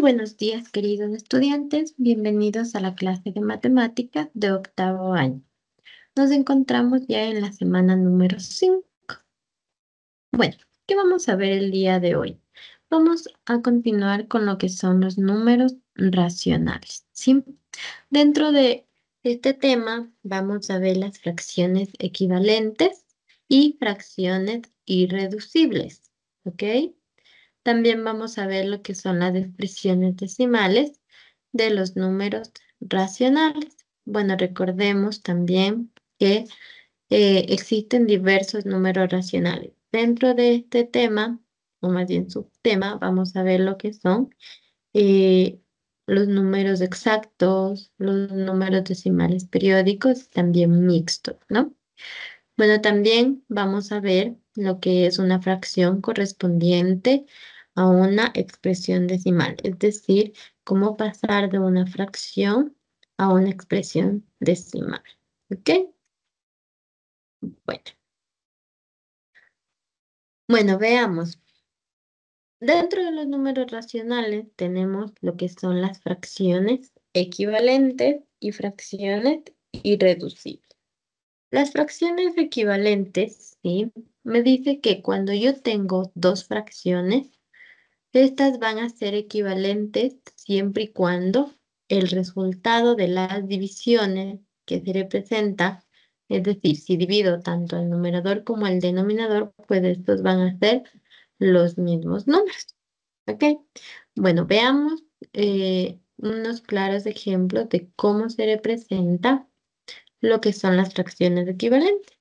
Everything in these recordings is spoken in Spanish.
buenos días, queridos estudiantes. Bienvenidos a la clase de matemáticas de octavo año. Nos encontramos ya en la semana número 5. Bueno, ¿qué vamos a ver el día de hoy? Vamos a continuar con lo que son los números racionales. Dentro de este tema vamos a ver las fracciones equivalentes y fracciones irreducibles. ¿Ok? También vamos a ver lo que son las expresiones decimales de los números racionales. Bueno, recordemos también que eh, existen diversos números racionales. Dentro de este tema, o más bien subtema, vamos a ver lo que son eh, los números exactos, los números decimales periódicos también mixtos, ¿no? Bueno, también vamos a ver lo que es una fracción correspondiente a una expresión decimal, es decir, cómo pasar de una fracción a una expresión decimal. ¿Ok? Bueno. Bueno, veamos. Dentro de los números racionales tenemos lo que son las fracciones equivalentes y fracciones irreducibles. Las fracciones equivalentes, ¿sí? Me dice que cuando yo tengo dos fracciones, estas van a ser equivalentes siempre y cuando el resultado de las divisiones que se representa, es decir, si divido tanto el numerador como el denominador, pues estos van a ser los mismos números. ¿Ok? Bueno, veamos eh, unos claros ejemplos de cómo se representa lo que son las fracciones equivalentes.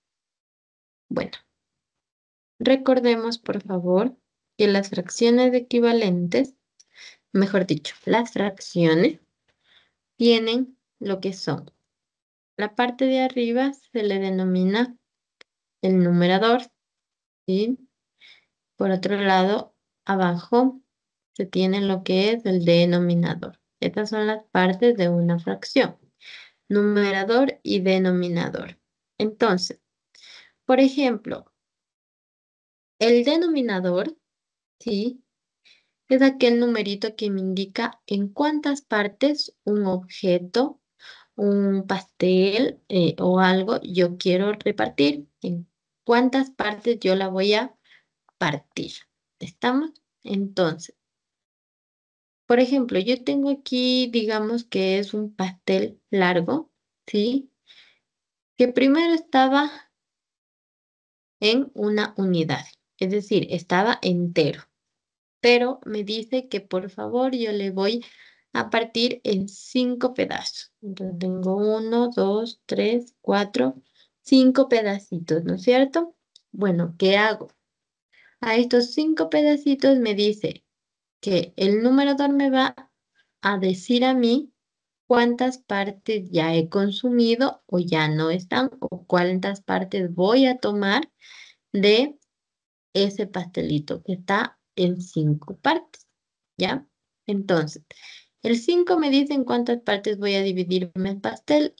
Bueno, recordemos por favor que las fracciones equivalentes, mejor dicho, las fracciones, tienen lo que son. La parte de arriba se le denomina el numerador, Y Por otro lado, abajo se tiene lo que es el denominador. Estas son las partes de una fracción, numerador y denominador. Entonces, por ejemplo, el denominador ¿sí? Es aquel numerito que me indica en cuántas partes un objeto, un pastel eh, o algo yo quiero repartir, en cuántas partes yo la voy a partir. ¿Estamos? Entonces, por ejemplo, yo tengo aquí, digamos que es un pastel largo, ¿sí? Que primero estaba en una unidad, es decir, estaba entero pero me dice que por favor yo le voy a partir en cinco pedazos. Entonces tengo uno, dos, tres, cuatro, cinco pedacitos, ¿no es cierto? Bueno, ¿qué hago? A estos cinco pedacitos me dice que el numerador me va a decir a mí cuántas partes ya he consumido o ya no están o cuántas partes voy a tomar de ese pastelito que está en cinco partes, ¿ya? Entonces, el 5 me dice en cuántas partes voy a dividir mi pastel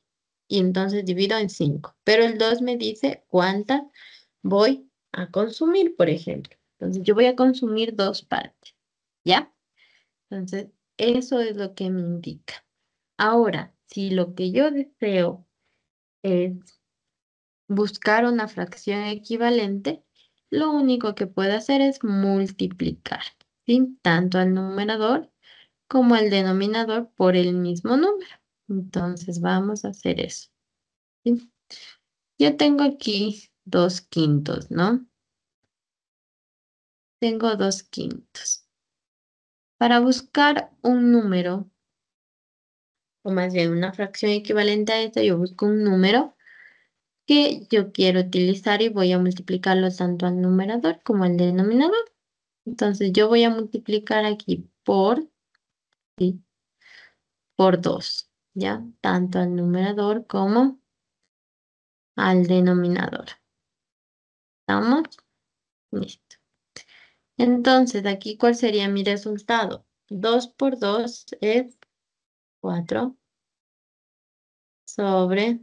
y entonces divido en cinco. Pero el 2 me dice cuántas voy a consumir, por ejemplo. Entonces yo voy a consumir dos partes, ¿ya? Entonces eso es lo que me indica. Ahora, si lo que yo deseo es buscar una fracción equivalente, lo único que puede hacer es multiplicar, tanto al numerador como al denominador por el mismo número. Entonces vamos a hacer eso. Yo tengo aquí dos quintos, ¿no? Tengo dos quintos. Para buscar un número, o más bien una fracción equivalente a esta, yo busco un número que yo quiero utilizar y voy a multiplicarlo tanto al numerador como al denominador. Entonces yo voy a multiplicar aquí por, por 2, ¿ya? Tanto al numerador como al denominador. ¿Estamos? Listo. Entonces, aquí, ¿cuál sería mi resultado? 2 por 2 es 4 sobre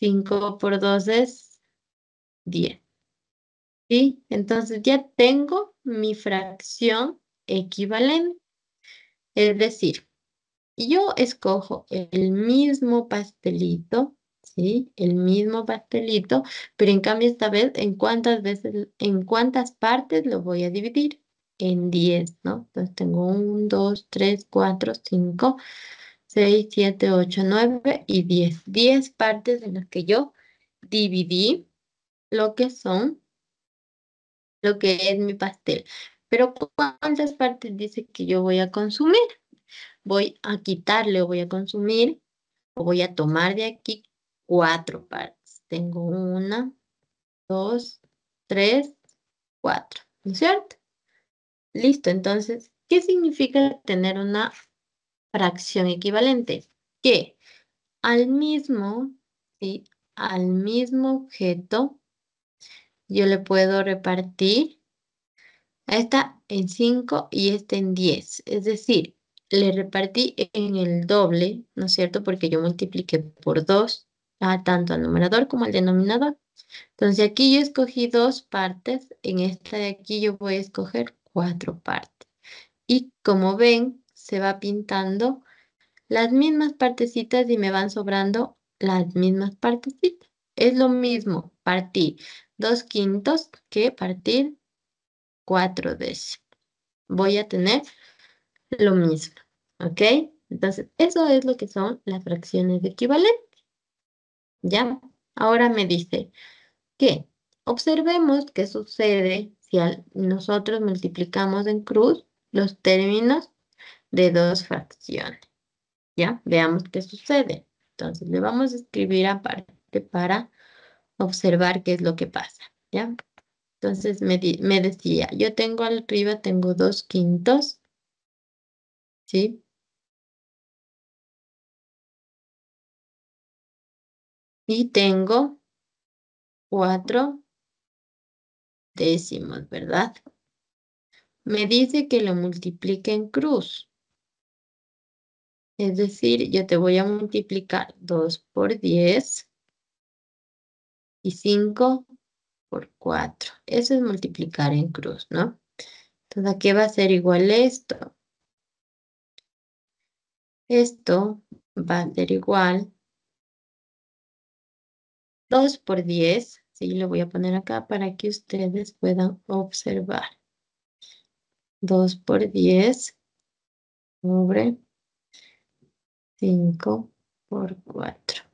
5 por 2 es 10. ¿Sí? Entonces ya tengo mi fracción equivalente. Es decir, yo escojo el mismo pastelito, ¿sí? El mismo pastelito, pero en cambio esta vez, ¿en cuántas veces, en cuántas partes lo voy a dividir? En 10, ¿no? Entonces tengo 1, 2, 3, 4, 5, 6, 7, 8, 9 y 10. 10 partes en las que yo dividí lo que son, lo que es mi pastel. Pero ¿cuántas partes dice que yo voy a consumir? Voy a quitarle voy a consumir o voy a tomar de aquí cuatro partes. Tengo una, dos, tres, cuatro. ¿No es cierto? Listo, entonces, ¿qué significa tener una fracción equivalente, que al mismo, al mismo objeto, yo le puedo repartir esta en 5 y esta en 10. Es decir, le repartí en el doble, ¿no es cierto? Porque yo multipliqué por 2, tanto al numerador como al denominador. Entonces aquí yo escogí dos partes, en esta de aquí yo voy a escoger cuatro partes. Y como ven, se va pintando las mismas partecitas y me van sobrando las mismas partecitas. Es lo mismo partir dos quintos que partir cuatro décimas. Voy a tener lo mismo, ¿ok? Entonces, eso es lo que son las fracciones equivalentes. ¿Ya? Ahora me dice que observemos qué sucede si nosotros multiplicamos en cruz los términos de dos fracciones. ¿Ya? Veamos qué sucede. Entonces le vamos a escribir aparte para observar qué es lo que pasa. ¿Ya? Entonces me, me decía, yo tengo arriba, tengo dos quintos. ¿Sí? Y tengo cuatro décimos, ¿verdad? Me dice que lo multiplique en cruz. Es decir, yo te voy a multiplicar 2 por 10 y 5 por 4. Eso es multiplicar en cruz, ¿no? Entonces, ¿a qué va a ser igual esto? Esto va a ser igual 2 por 10. Sí, lo voy a poner acá para que ustedes puedan observar. 2 por 10 sobre 5 por 4.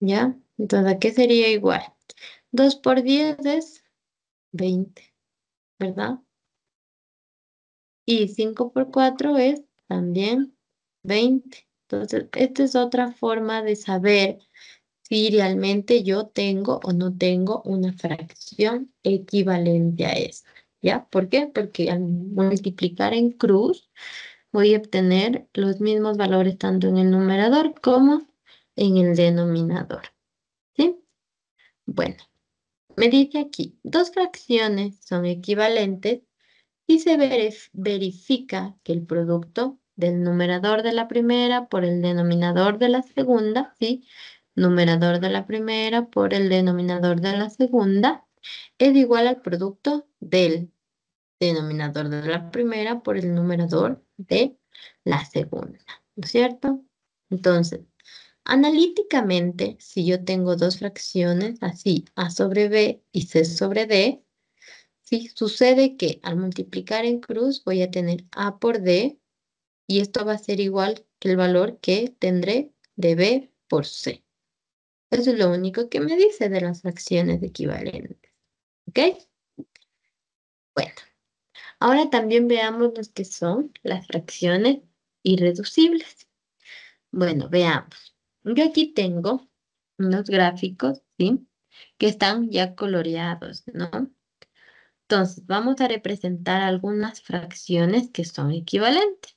¿Ya? Entonces, ¿a qué sería igual? 2 por 10 es 20, ¿verdad? Y 5 por 4 es también 20. Entonces, esta es otra forma de saber si realmente yo tengo o no tengo una fracción equivalente a esta ¿Ya? ¿Por qué? Porque al multiplicar en cruz, voy a obtener los mismos valores tanto en el numerador como en el denominador. ¿Sí? Bueno, me dice aquí, dos fracciones son equivalentes y se verifica que el producto del numerador de la primera por el denominador de la segunda, ¿sí? Numerador de la primera por el denominador de la segunda es igual al producto del denominador de la primera por el numerador de la segunda, ¿no es cierto? Entonces, analíticamente, si yo tengo dos fracciones, así A sobre B y C sobre D, si sucede que al multiplicar en cruz voy a tener A por D y esto va a ser igual que el valor que tendré de B por C. Eso es lo único que me dice de las fracciones equivalentes. ¿Ok? Bueno, Ahora también veamos los que son las fracciones irreducibles. Bueno, veamos. Yo aquí tengo unos gráficos, Que están ya coloreados, ¿no? Entonces, vamos a representar algunas fracciones que son equivalentes.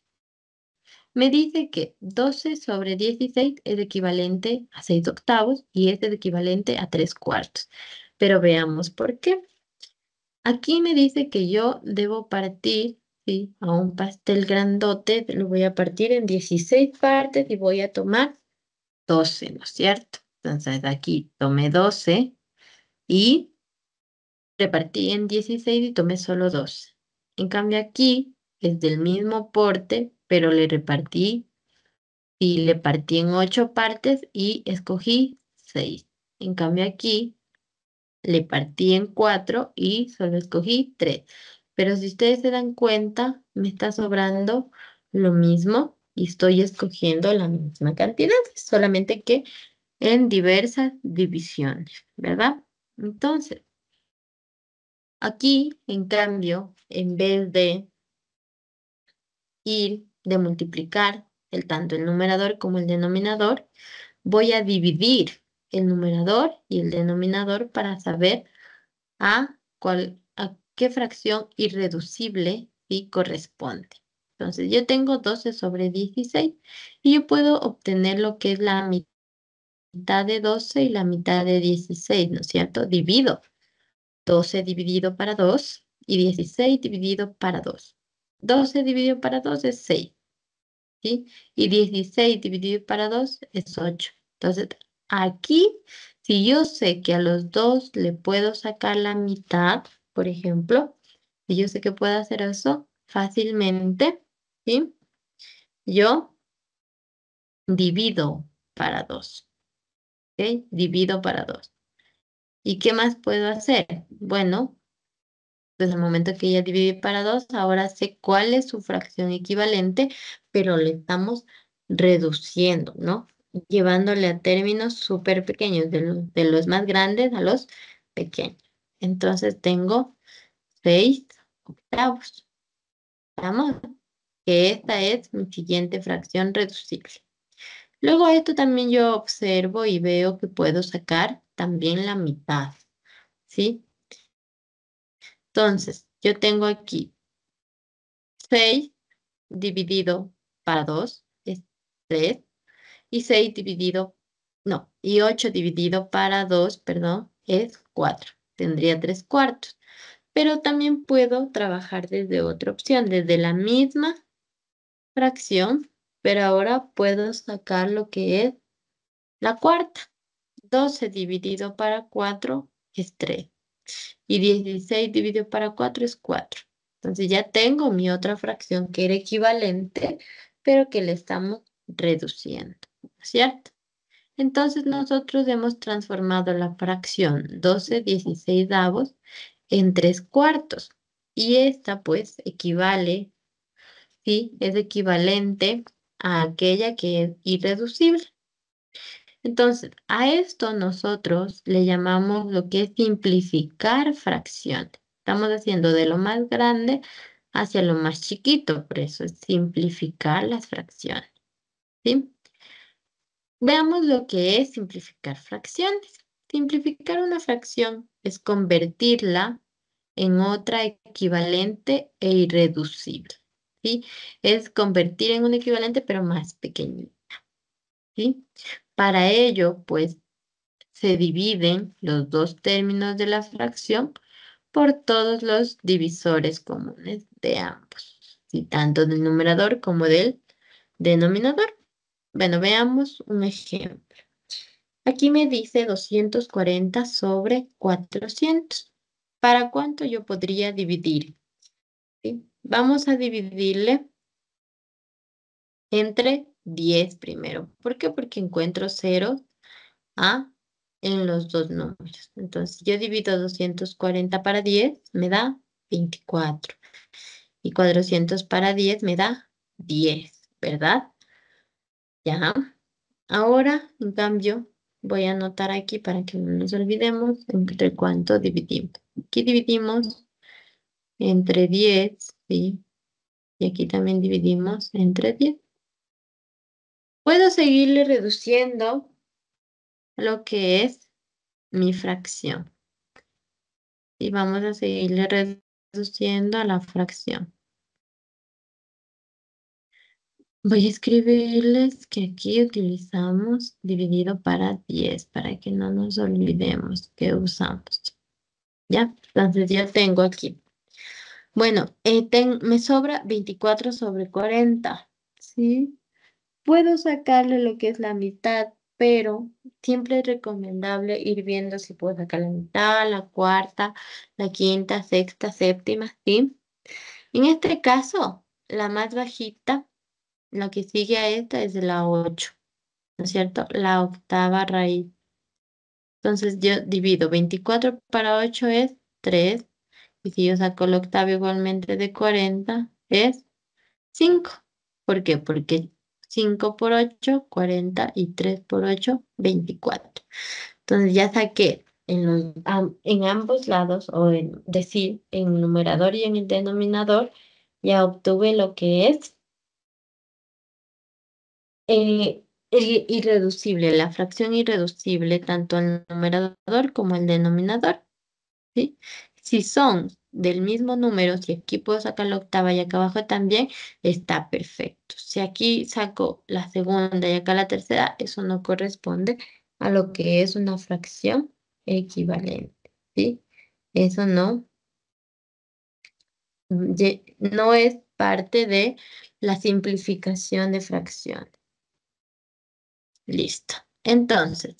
Me dice que 12 sobre 16 es equivalente a 6 octavos y es equivalente a 3 cuartos. Pero veamos por qué. Aquí me dice que yo debo partir ¿sí? a un pastel grandote, lo voy a partir en 16 partes y voy a tomar 12, ¿no es cierto? Entonces aquí tomé 12 y repartí en 16 y tomé solo 12. En cambio aquí es del mismo porte, pero le repartí y le partí en 8 partes y escogí 6. En cambio aquí le partí en cuatro y solo escogí tres. Pero si ustedes se dan cuenta, me está sobrando lo mismo y estoy escogiendo la misma cantidad, solamente que en diversas divisiones, ¿verdad? Entonces, aquí, en cambio, en vez de ir de multiplicar el, tanto el numerador como el denominador, voy a dividir el numerador y el denominador para saber a, cuál, a qué fracción irreducible y corresponde. Entonces yo tengo 12 sobre 16 y yo puedo obtener lo que es la mitad de 12 y la mitad de 16, ¿no es cierto? Divido 12 dividido para 2 y 16 dividido para 2. 12 dividido para 2 es 6, ¿sí? Y 16 dividido para 2 es 8. Entonces Aquí, si yo sé que a los dos le puedo sacar la mitad, por ejemplo, si yo sé que puedo hacer eso fácilmente, ¿sí? Yo divido para dos. ¿Ok? Divido para dos. ¿Y qué más puedo hacer? Bueno, desde pues el momento que ya dividí para dos, ahora sé cuál es su fracción equivalente, pero le estamos reduciendo, ¿no? llevándole a términos súper pequeños, de los, más grandes a los pequeños. Entonces tengo 6 octavos. Vamos, que esta es mi siguiente fracción reducible. Luego esto también yo observo y veo que puedo sacar también la mitad, ¿sí? Entonces, yo tengo aquí 6 dividido para 2 es 3 y 6 dividido, no, y 8 dividido para 2, perdón, es 4. Tendría 3 cuartos. Pero también puedo trabajar desde otra opción, desde la misma fracción, pero ahora puedo sacar lo que es la cuarta. 12 dividido para 4 es 3. Y 16 dividido para 4 es 4. Entonces ya tengo mi otra fracción que era equivalente, pero que le estamos reduciendo. ¿cierto? Entonces nosotros hemos transformado la fracción 12 16 davos en 3 cuartos. Y esta pues equivale, sí, es equivalente a aquella que es irreducible. Entonces, a esto nosotros le llamamos lo que es simplificar fracción. Estamos haciendo de lo más grande hacia lo más chiquito, por eso es simplificar las fracciones. ¿Sí? Veamos lo que es simplificar fracciones. Simplificar una fracción es convertirla en otra equivalente e irreducible. ¿sí? Es convertir en un equivalente pero más pequeñita. ¿sí? Para ello, pues, se dividen los dos términos de la fracción por todos los divisores comunes de ambos, Y tanto del numerador como del denominador. Bueno, veamos un ejemplo. Aquí me dice 240 sobre 400. ¿Para cuánto yo podría dividir? Vamos a dividirle entre 10 primero. ¿Por qué? Porque encuentro ceros a en los dos números. Entonces, yo divido 240 para 10, me da 24. Y 400 para 10 me da 10, ¿verdad? Ahora, en cambio, voy a anotar aquí para que no nos olvidemos entre cuánto dividimos. Aquí dividimos entre 10, Y aquí también dividimos entre 10. Puedo seguirle reduciendo lo que es mi fracción. Y vamos a seguirle reduciendo a la fracción. Voy a escribirles que aquí utilizamos dividido para 10 para que no nos olvidemos que usamos. ¿Ya? Entonces ya tengo aquí. Bueno, eh, me sobra 24 sobre 40. ¿Sí? Puedo sacarle lo que es la mitad, pero siempre es recomendable ir viendo si puedo sacar la mitad, la cuarta, la quinta, sexta, séptima, ¿sí? En este caso, la más bajita lo que sigue a esta es la 8, ¿no es cierto? La octava raíz. Entonces yo divido 24 para 8 es 3. Y si yo saco la octava igualmente de 40 es 5. ¿Por qué? Porque 5 por 8, 40 y 3 por 8, 24. Entonces ya saqué en, ambos lados, o en decir, en el numerador y en el denominador, ya obtuve lo que es eh, irreducible, la fracción irreducible, tanto el numerador como el denominador. ¿sí? Si son del mismo número, si aquí puedo sacar la octava y acá abajo también, está perfecto. Si aquí saco la segunda y acá la tercera, eso no corresponde a lo que es una fracción equivalente. ¿sí? Eso no, no es parte de la simplificación de fracciones. Listo. Entonces,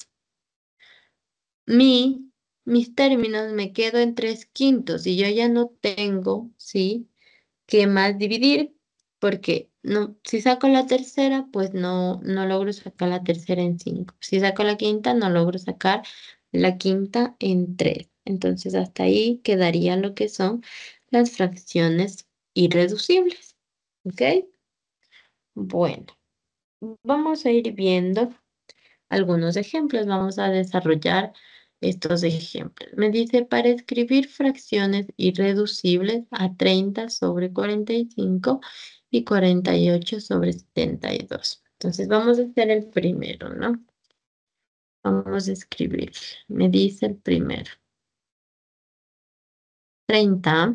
mi, mis términos me quedo en tres quintos y yo ya no tengo, ¿sí? que más dividir? Porque no, si saco la tercera, pues no, no logro sacar la tercera en cinco. Si saco la quinta, no logro sacar la quinta en tres. Entonces hasta ahí quedaría lo que son las fracciones irreducibles. ¿Ok? Bueno vamos a ir viendo algunos ejemplos. Vamos a desarrollar estos ejemplos. Me dice, para escribir fracciones irreducibles a 30 sobre 45 y 48 sobre 72. Entonces vamos a hacer el primero, ¿no? Vamos a escribir. Me dice el primero. 30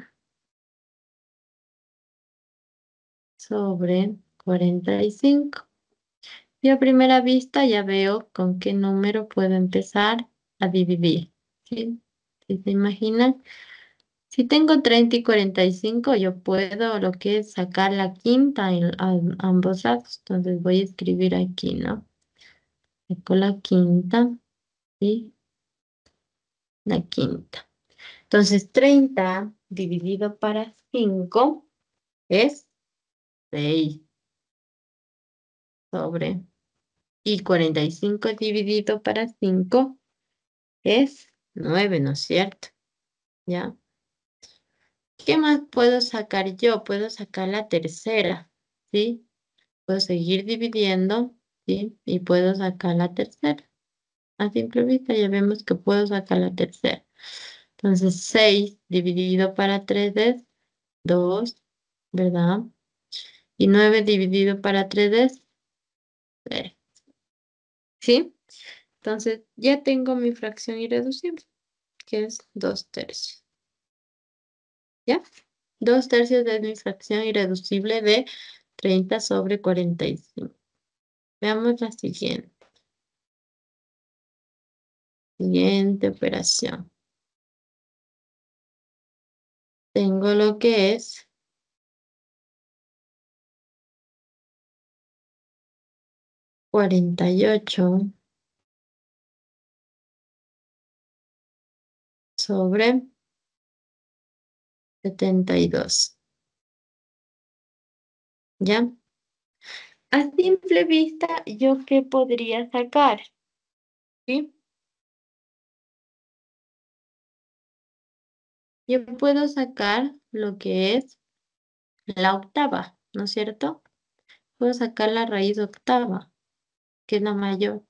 sobre 45. Y a primera vista ya veo con qué número puedo empezar a dividir. ¿sí? se imaginan? Si tengo 30 y 45, yo puedo lo que es sacar la quinta en, ambos lados. Entonces voy a escribir aquí, ¿no? Saco la quinta, y La quinta. Entonces 30 dividido para 5 es 6 sobre y 45 dividido para 5 es 9, ¿no es cierto? ¿Ya? ¿Qué más puedo sacar yo? Puedo sacar la tercera, ¿sí? Puedo seguir dividiendo, ¿sí? Y puedo sacar la tercera. A simple vista ya vemos que puedo sacar la tercera. Entonces, 6 dividido para 3 es 2, ¿verdad? Y 9 dividido para 3 es 3. ¿sí? Entonces ya tengo mi fracción irreducible, que es 2 tercios. ¿Ya? 2 tercios de mi fracción irreducible de 30 sobre 45. Veamos la siguiente. Siguiente operación. Tengo lo que es cuarenta y ocho sobre setenta y dos. ¿Ya? A simple vista, ¿yo qué podría sacar? ¿Sí? Yo puedo sacar lo que es la octava, ¿no es cierto? Puedo sacar la raíz octava. ¿Qué es la mayor.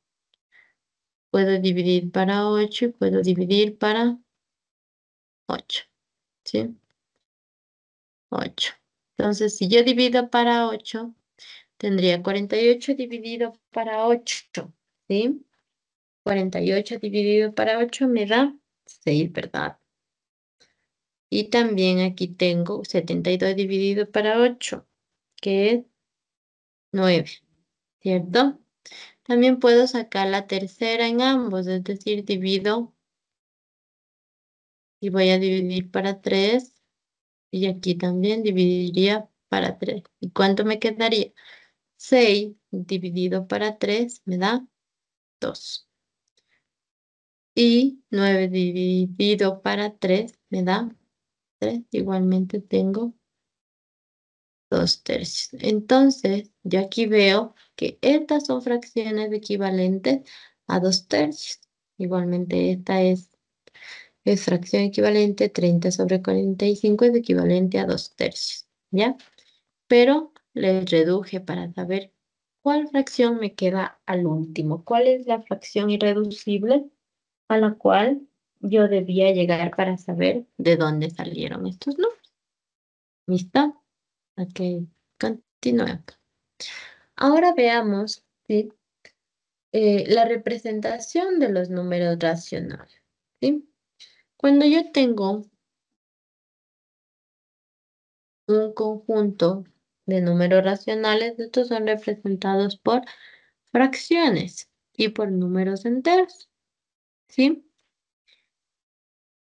Puedo dividir para 8 y puedo dividir para 8. ¿Sí? 8. Entonces, si yo divido para 8, tendría 48 dividido para 8. ¿Sí? 48 dividido para 8 me da 6, ¿verdad? Y también aquí tengo 72 dividido para 8, que es 9, ¿cierto? También puedo sacar la tercera en ambos, es decir, divido y voy a dividir para 3 y aquí también dividiría para 3. ¿Y cuánto me quedaría? 6 dividido para 3 me da 2. Y 9 dividido para 3 me da 3. Igualmente tengo tercios. Entonces, yo aquí veo que estas son fracciones equivalentes a 2 tercios. Igualmente, esta es, fracción equivalente, 30 sobre 45 es equivalente a 2 tercios, ¿ya? Pero les reduje para saber cuál fracción me queda al último, cuál es la fracción irreducible a la cual yo debía llegar para saber de dónde salieron estos números. ¿Listo? Ok, continuemos. Ahora veamos eh, la representación de los números racionales. ¿sí? Cuando yo tengo un conjunto de números racionales, estos son representados por fracciones y por números enteros. ¿Sí?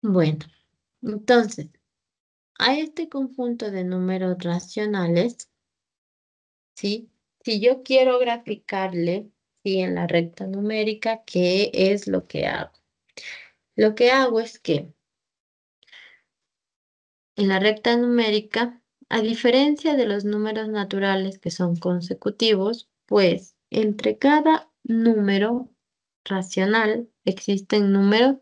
Bueno, entonces, a este conjunto de números racionales, si yo quiero graficarle ¿sí? en la recta numérica, ¿qué es lo que hago? Lo que hago es que en la recta numérica, a diferencia de los números naturales que son consecutivos, pues entre cada número racional existen números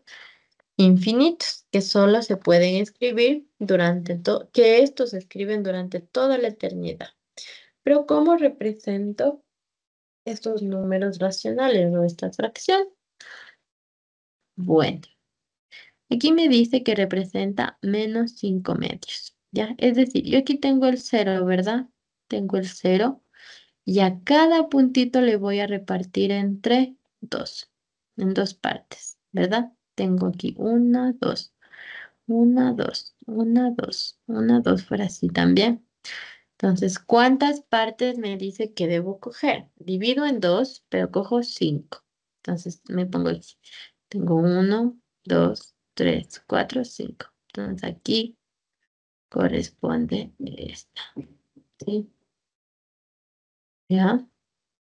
infinitos que solo se pueden escribir durante todo, que estos se escriben durante toda la eternidad. Pero ¿cómo represento estos números racionales o esta fracción? Bueno, aquí me dice que representa menos 5 medios, ¿ya? Es decir, yo aquí tengo el 0, ¿verdad? Tengo el 0 y a cada puntito le voy a repartir entre 2, en dos partes, ¿verdad? tengo aquí una, dos, una, dos, una, dos, una, dos, fuera así también. Entonces, ¿cuántas partes me dice que debo coger? Divido en dos, pero cojo cinco. Entonces, me pongo aquí. Tengo uno, dos, tres, cuatro, cinco. Entonces, aquí corresponde esta. ¿Sí? ¿Ya?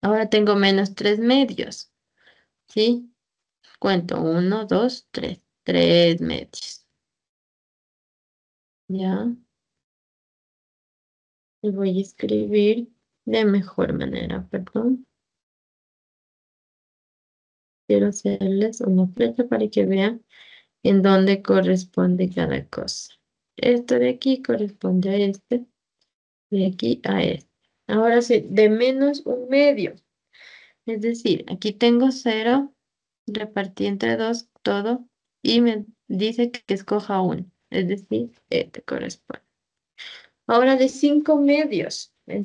Ahora tengo menos tres medios. ¿Sí? Cuento uno, dos, tres. Tres medios. Ya. Y voy a escribir de mejor manera, perdón. Quiero hacerles una flecha para que vean en dónde corresponde cada cosa. Esto de aquí corresponde a este, de aquí a este. Ahora sí, de menos un medio. Es decir, aquí tengo cero repartí entre dos todo y me dice que escoja uno, es decir, te este corresponde. Ahora de cinco medios eh,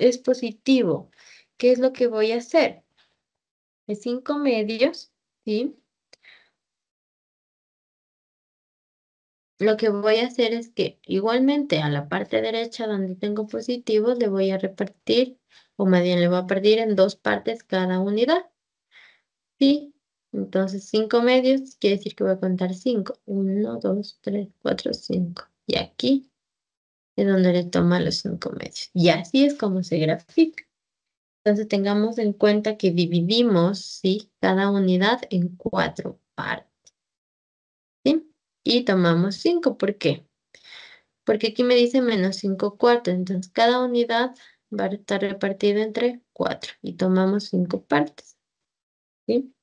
es positivo. ¿Qué es lo que voy a hacer? De cinco medios, ¿sí? Lo que voy a hacer es que igualmente a la parte derecha donde tengo positivo le voy a repartir, o más bien le voy a partir en dos partes cada unidad. ¿Sí? Entonces cinco medios quiere decir que voy a contar cinco. Uno, dos, tres, cuatro, cinco. Y aquí es donde le toma los cinco medios. Y así es como se grafica. Entonces tengamos en cuenta que dividimos ¿sí? cada unidad en cuatro partes. ¿sí? Y tomamos cinco. ¿Por qué? Porque aquí me dice menos cinco cuartos. Entonces cada unidad va a estar repartida entre cuatro. Y tomamos cinco partes. ¿Sí?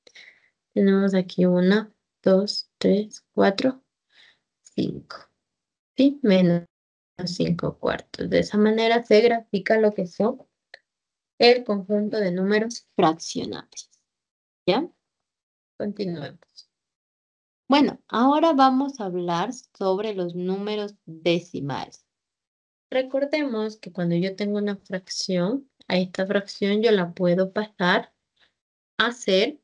Tenemos aquí una, 2, tres, cuatro, 5, ¿Sí? Menos cinco cuartos. De esa manera se grafica lo que son el conjunto de números fraccionables. ¿Ya? Continuemos. Bueno, ahora vamos a hablar sobre los números decimales. Recordemos que cuando yo tengo una fracción, a esta fracción yo la puedo pasar a ser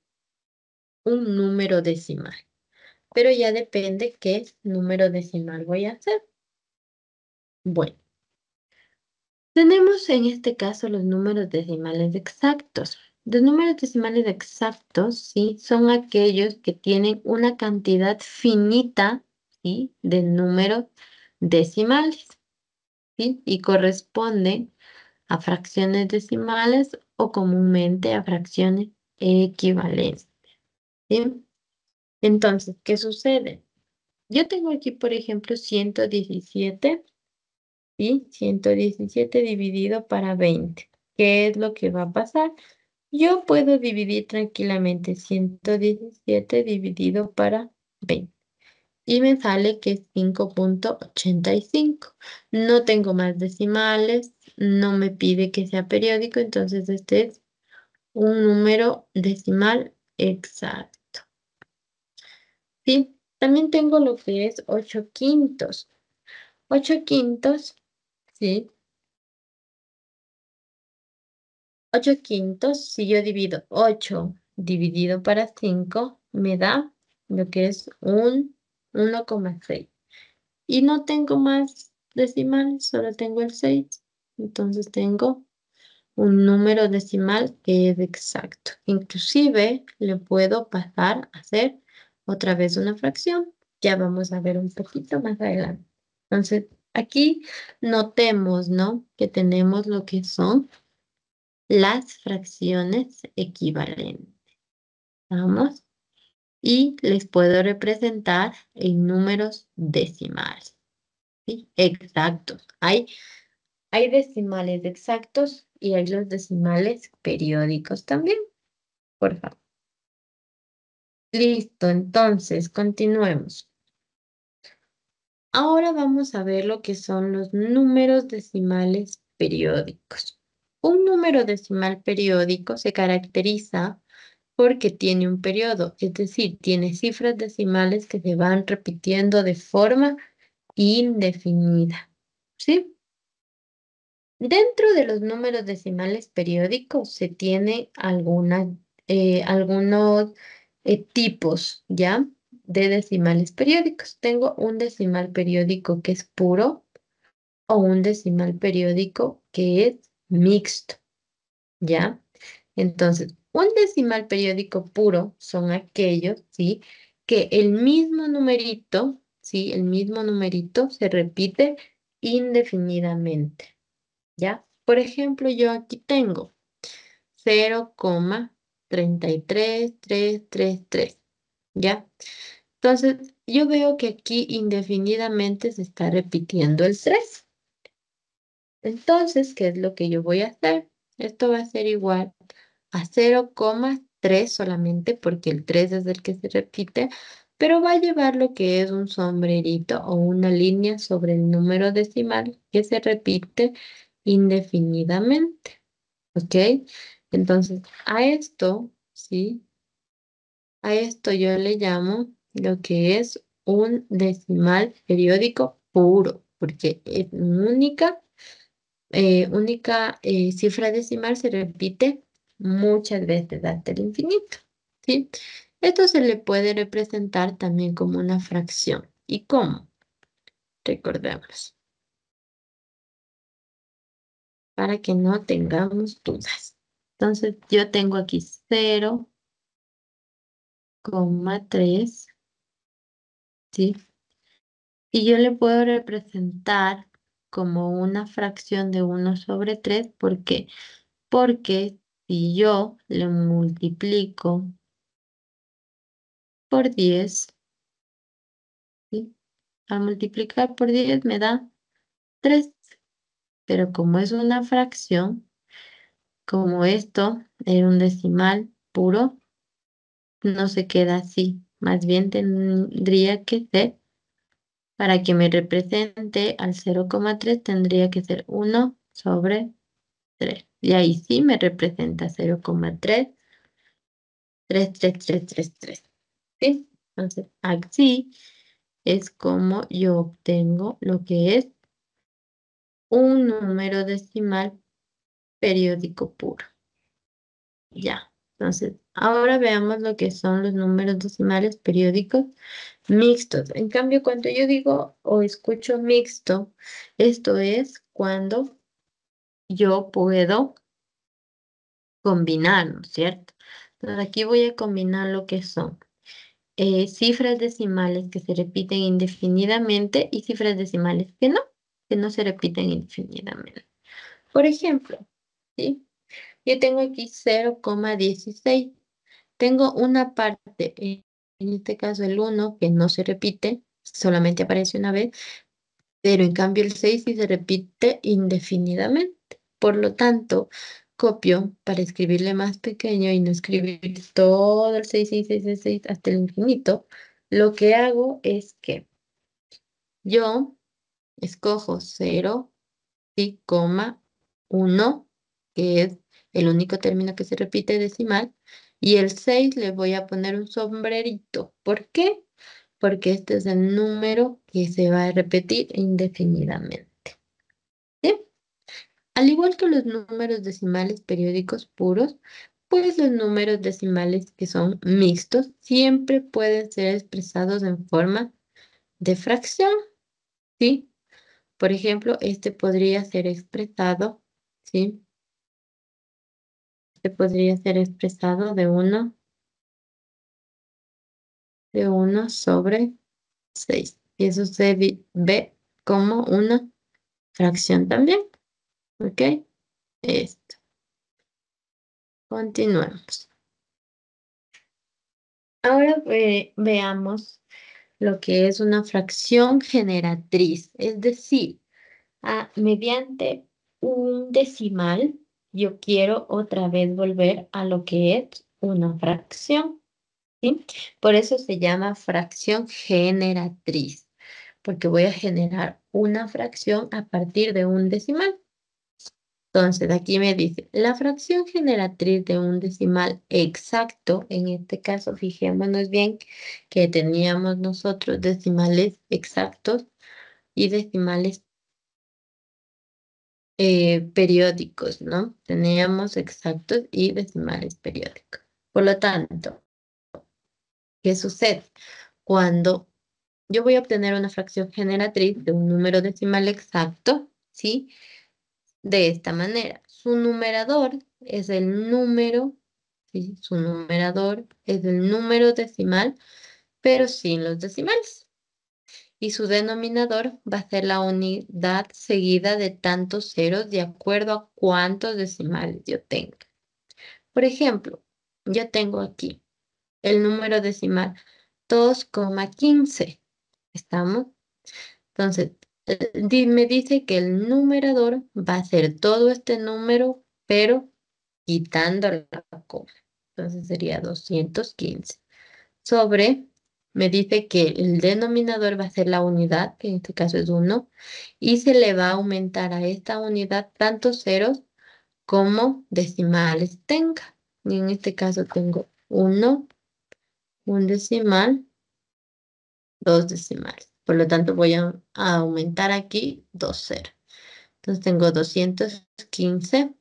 un número decimal. Pero ya depende qué número decimal voy a hacer. Bueno, tenemos en este caso los números decimales exactos. Los números decimales exactos ¿sí? son aquellos que tienen una cantidad finita de números decimales y corresponden a fracciones decimales o comúnmente a fracciones equivalentes. Entonces, ¿qué sucede? Yo tengo aquí, por ejemplo, 117, ¿sí? 117 dividido para 20. ¿Qué es lo que va a pasar? Yo puedo dividir tranquilamente 117 dividido para 20. Y me sale que es 5.85. No tengo más decimales, no me pide que sea periódico, entonces este es un número decimal exacto. También tengo lo que es 8 quintos. 8 quintos, ¿sí? quintos, si yo divido 8 dividido para 5, me da lo que es un 1,6. Y no tengo más decimales, solo tengo el 6. Entonces tengo un número decimal que es exacto. Inclusive le puedo pasar a hacer otra vez una fracción. Ya vamos a ver un poquito más adelante. Entonces, aquí notemos, ¿no? Que tenemos lo que son las fracciones equivalentes. Vamos. Y les puedo representar en números decimales. ¿sí? Exactos. Hay, hay decimales exactos y hay los decimales periódicos también. Por favor. Listo, entonces continuemos. Ahora vamos a ver lo que son los números decimales periódicos. Un número decimal periódico se caracteriza porque tiene un periodo, es decir, tiene cifras decimales que se van repitiendo de forma indefinida. ¿Sí? Dentro de los números decimales periódicos se tiene eh, algunos eh, tipos, ¿ya? De decimales periódicos. Tengo un decimal periódico que es puro o un decimal periódico que es mixto, ¿ya? Entonces, un decimal periódico puro son aquellos, ¿sí? Que el mismo numerito, ¿sí? El mismo numerito se repite indefinidamente, ¿ya? Por ejemplo, yo aquí tengo 0, 33, 3, 3, 3. ¿Ya? Entonces, yo veo que aquí indefinidamente se está repitiendo el 3. Entonces, ¿qué es lo que yo voy a hacer? Esto va a ser igual a 0,3 solamente porque el 3 es el que se repite, pero va a llevar lo que es un sombrerito o una línea sobre el número decimal que se repite indefinidamente. ¿Ok? Entonces, a esto, ¿sí? A esto yo le llamo lo que es un decimal periódico puro, porque es única, eh, única eh, cifra decimal se repite muchas veces hasta el infinito, ¿sí? Esto se le puede representar también como una fracción. ¿Y cómo? Recordemos. Para que no tengamos dudas. Entonces yo tengo aquí 0,3, ¿sí? Y yo le puedo representar como una fracción de 1 sobre 3, ¿por qué? Porque si yo le multiplico por 10, ¿sí? al multiplicar por 10 me da 3, pero como es una fracción, como esto era un decimal puro, no se queda así. Más bien tendría que ser, para que me represente al 0,3, tendría que ser 1 sobre 3. Y ahí sí me representa 0,3, 3, 3, 3, 3, 3. ¿Sí? Entonces, así es como yo obtengo lo que es un número decimal periódico puro. Ya, entonces ahora veamos lo que son los números decimales periódicos mixtos. En cambio, cuando yo digo o escucho mixto, esto es cuando yo puedo combinar, ¿no es cierto? Entonces aquí voy a combinar lo que son eh, cifras decimales que se repiten indefinidamente y cifras decimales que no, que no se repiten indefinidamente. Por ejemplo, ¿sí? Yo tengo aquí 0,16. Tengo una parte, eh, en este caso el 1, que no se repite, solamente aparece una vez, pero en cambio el 6 sí se repite indefinidamente. Por lo tanto, copio para escribirle más pequeño y no escribir todo el 6, 6, 6, 6 hasta el infinito. Lo que hago es que yo escojo 0, 1, que es el único término que se repite decimal. Y el 6 le voy a poner un sombrerito. ¿Por qué? Porque este es el número que se va a repetir indefinidamente. ¿Sí? Al igual que los números decimales periódicos puros, pues los números decimales que son mixtos siempre pueden ser expresados en forma de fracción. ¿Sí? Por ejemplo, este podría ser expresado, ¿sí? se podría ser expresado de 1 de 1 sobre 6. Y eso se ve como una fracción también. ¿Ok? Esto. Continuemos. Ahora veamos lo que es una fracción generatriz, es decir, mediante un decimal yo quiero otra vez volver a lo que es una fracción. ¿sí? Por eso se llama fracción generatriz, porque voy a generar una fracción a partir de un decimal. Entonces, aquí me dice, la fracción generatriz de un decimal exacto, en este caso, fijémonos bien que teníamos nosotros decimales exactos y decimales eh, periódicos, ¿no? Teníamos exactos y decimales periódicos. Por lo tanto, ¿qué sucede? Cuando yo voy a obtener una fracción generatriz de un número decimal exacto, ¿sí? De esta manera, su numerador es el número, ¿sí? Su numerador es el número decimal, pero sin los decimales y su denominador va a ser la unidad seguida de tantos ceros de acuerdo a cuántos decimales yo tenga. Por ejemplo, yo tengo aquí el número decimal 2,15. ¿Estamos? Entonces, me dice que el numerador va a ser todo este número, pero quitando la coma. Entonces sería 215 sobre me dice que el denominador va a ser la unidad, que en este caso es 1, y se le va a aumentar a esta unidad tanto ceros como decimales tenga. Y en este caso tengo 1, un decimal, dos decimales. Por lo tanto voy a, aumentar aquí dos ceros. Entonces tengo 215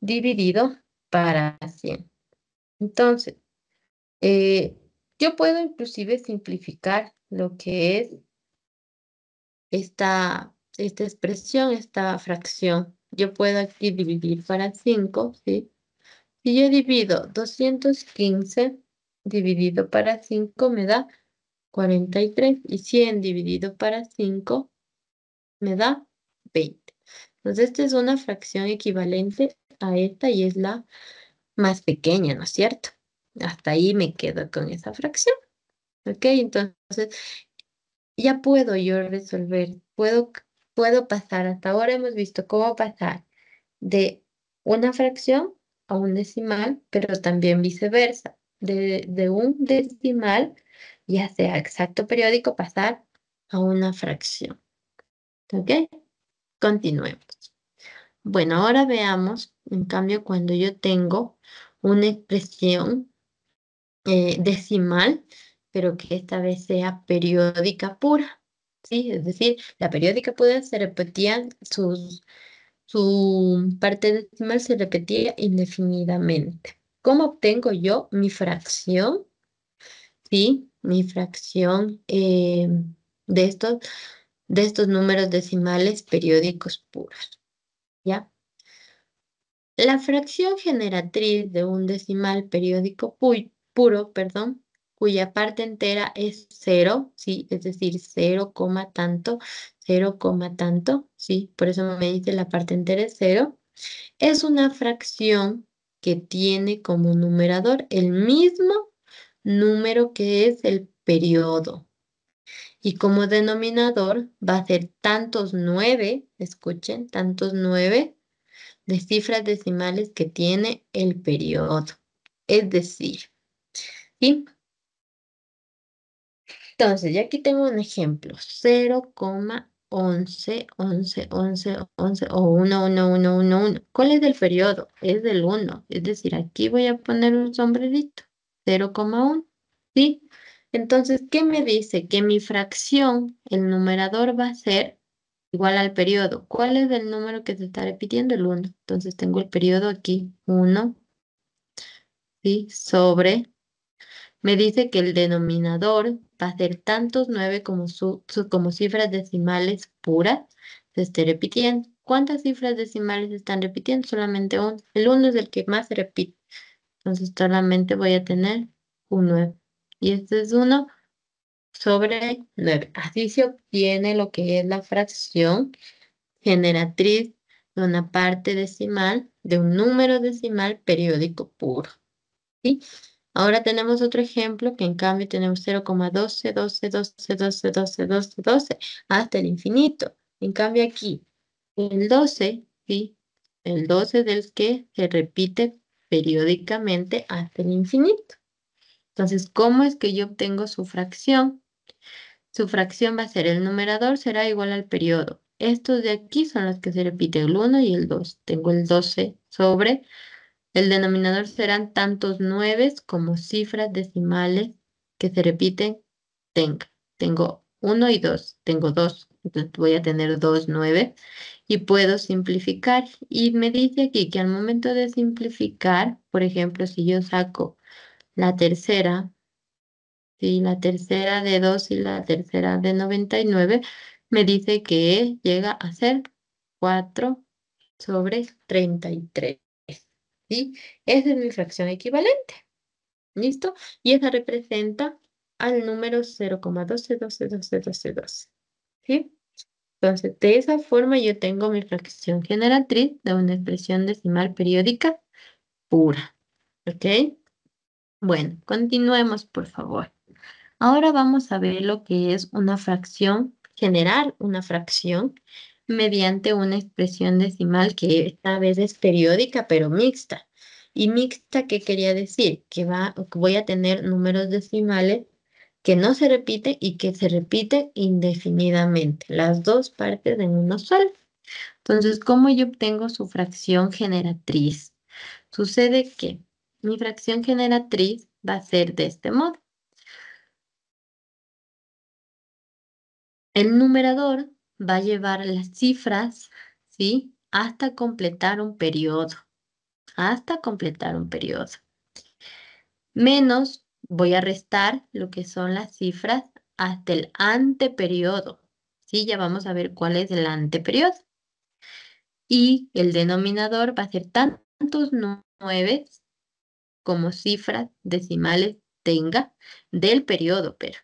dividido para 100. Entonces, eh, yo puedo inclusive simplificar lo que es esta, esta expresión, esta fracción. Yo puedo aquí dividir para 5, ¿sí? Si yo divido 215 dividido para 5 me da 43 y 100 dividido para 5 me da 20. Entonces esta es una fracción equivalente a esta y es la más pequeña, ¿no es cierto? Hasta ahí me quedo con esa fracción. ¿Ok? Entonces, ya puedo yo resolver, puedo, puedo pasar, hasta ahora hemos visto cómo pasar de una fracción a un decimal, pero también viceversa, de, de un decimal, ya sea exacto periódico, pasar a una fracción. ¿Ok? Continuemos. Bueno, ahora veamos, en cambio, cuando yo tengo una expresión eh, decimal, pero que esta vez sea periódica pura. ¿sí? Es decir, la periódica pura se repetía sus, su parte decimal se repetía indefinidamente. ¿Cómo obtengo yo mi fracción? Sí, mi fracción eh, de, estos, de estos números decimales periódicos puros. ¿Ya? La fracción generatriz de un decimal periódico puro puro, perdón, cuya parte entera es cero, ¿sí? Es decir, 0 tanto, 0 tanto, ¿sí? Por eso me dice la parte entera es cero. Es una fracción que tiene como numerador el mismo número que es el periodo. Y como denominador va a ser tantos nueve, escuchen, tantos nueve de cifras decimales que tiene el periodo. Es decir, entonces, ya aquí tengo un ejemplo, 0,11, 11, 11, 11 o 1, 1, 1, 1, 1. ¿Cuál es el periodo? Es del 1, es decir, aquí voy a poner un sombrerito, 0,1, ¿sí? Entonces, ¿qué me dice? Que mi fracción, el numerador va a ser igual al periodo. ¿Cuál es el número que se está repitiendo? El 1. Entonces tengo el periodo aquí, 1, ¿sí? Sobre me dice que el denominador va a ser tantos 9 como, su, como cifras decimales puras se esté repitiendo. ¿Cuántas cifras decimales están repitiendo? Solamente uno. El 1 es el que más se repite. Entonces solamente voy a tener un 9. Y este es 1 sobre 9. Así se obtiene lo que es la fracción generatriz de una parte decimal de un número decimal periódico puro. ¿Sí? Ahora tenemos otro ejemplo que en cambio tenemos 0,12, 12, 12, 12, 12, 12, 12, hasta el infinito. En cambio aquí, el 12, y el 12 del que se repite periódicamente hasta el infinito. Entonces, ¿cómo es que yo obtengo su fracción? Su fracción va a ser, el numerador será igual al periodo. Estos de aquí son los que se repiten, el 1 y el 2. Tengo el 12 sobre el denominador serán tantos nueves como cifras decimales que se repiten tenga. Tengo 1 y 2, tengo 2, entonces voy a tener dos nueve y puedo simplificar. Y me dice aquí que al momento de simplificar, por ejemplo, si yo saco la tercera, si la tercera de 2 y la tercera de 99, me dice que llega a ser 4 sobre 33. ¿sí? Es mi fracción equivalente. ¿Listo? Y esa representa al número 0,12121212. ¿Sí? Entonces, de esa forma yo tengo mi fracción generatriz de una expresión decimal periódica pura. ¿Ok? Bueno, continuemos, por favor. Ahora vamos a ver lo que es una fracción general, una fracción mediante una expresión decimal que esta vez es periódica, pero mixta. ¿Y mixta qué quería decir? Que va, voy a tener números decimales que no se repiten y que se repite indefinidamente, las dos partes en uno solo. Entonces, ¿cómo yo obtengo su fracción generatriz? Sucede que mi fracción generatriz va a ser de este modo. El numerador va a llevar las cifras, ¿sí? Hasta completar un periodo, hasta completar un periodo. Menos voy a restar lo que son las cifras hasta el anteperiodo, ¿sí? Ya vamos a ver cuál es el anteperiodo. Y el denominador va a ser tantos nueve como cifras decimales tenga del periodo, pero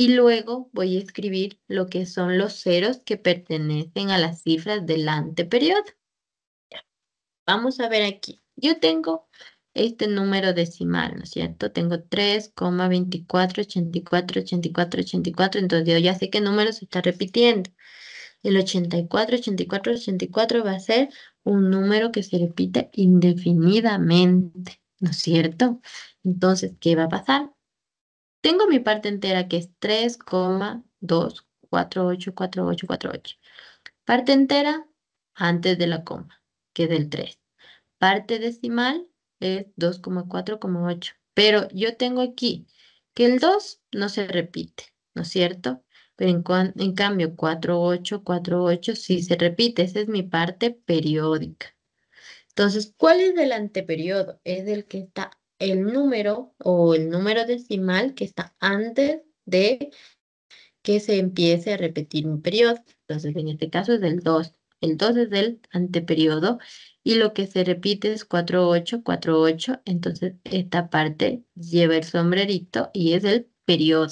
y luego voy a escribir lo que son los ceros que pertenecen a las cifras del anteperiodo. Vamos a ver aquí. Yo tengo este número decimal, ¿no es cierto? Tengo 3,24848484. entonces yo ya sé qué número se está repitiendo. El 848484 84, 84 va a ser un número que se repite indefinidamente, ¿no es cierto? Entonces, ¿qué va a pasar? Tengo mi parte entera que es 3,2484848. Parte entera antes de la coma, que es del 3. Parte decimal es 2,4,8. Pero yo tengo aquí que el 2 no se repite, ¿no es cierto? Pero en, cambio 4848 sí se repite. Esa es mi parte periódica. Entonces, ¿cuál es del anteperiodo? Es del que está el número o el número decimal que está antes de que se empiece a repetir un periodo. Entonces, en este caso es el 2. El 2 es el anteperiodo y lo que se repite es 4848. Entonces, esta parte lleva el sombrerito y es el periodo.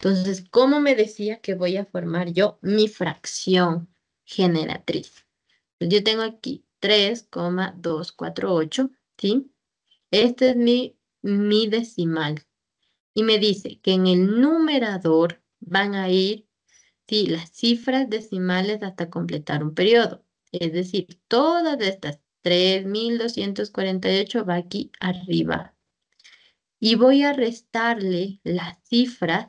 Entonces, ¿cómo me decía que voy a formar yo mi fracción generatriz? Pues yo tengo aquí 3,248, ¿sí? Este es mi, mi decimal. Y me dice que en el numerador van a ir las cifras decimales hasta completar un periodo. Es decir, todas estas 3.248 va aquí arriba. Y voy a restarle las cifras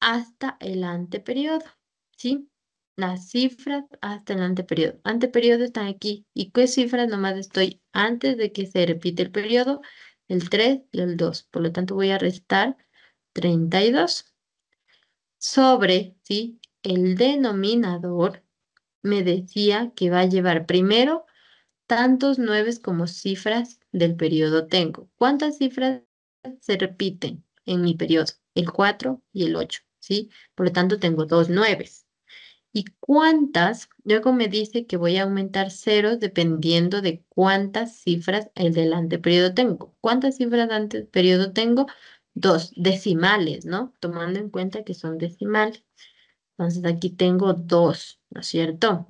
hasta el anteperiodo, ¿sí? las cifras hasta el anteperiodo. Anteperiodo están aquí. ¿Y qué cifras nomás estoy antes de que se repite el periodo? El 3 y el 2. Por lo tanto, voy a restar 32 sobre ¿sí? el denominador. Me decía que va a llevar primero tantos nueves como cifras del periodo tengo. ¿Cuántas cifras se repiten en mi periodo? El 4 y el 8, ¿sí? Por lo tanto, tengo dos nueves y cuántas, luego me dice que voy a aumentar ceros dependiendo de cuántas cifras el del anteperiodo tengo. ¿Cuántas cifras de anteperiodo tengo? Dos decimales, ¿no? Tomando en cuenta que son decimales. Entonces aquí tengo dos, ¿no es cierto?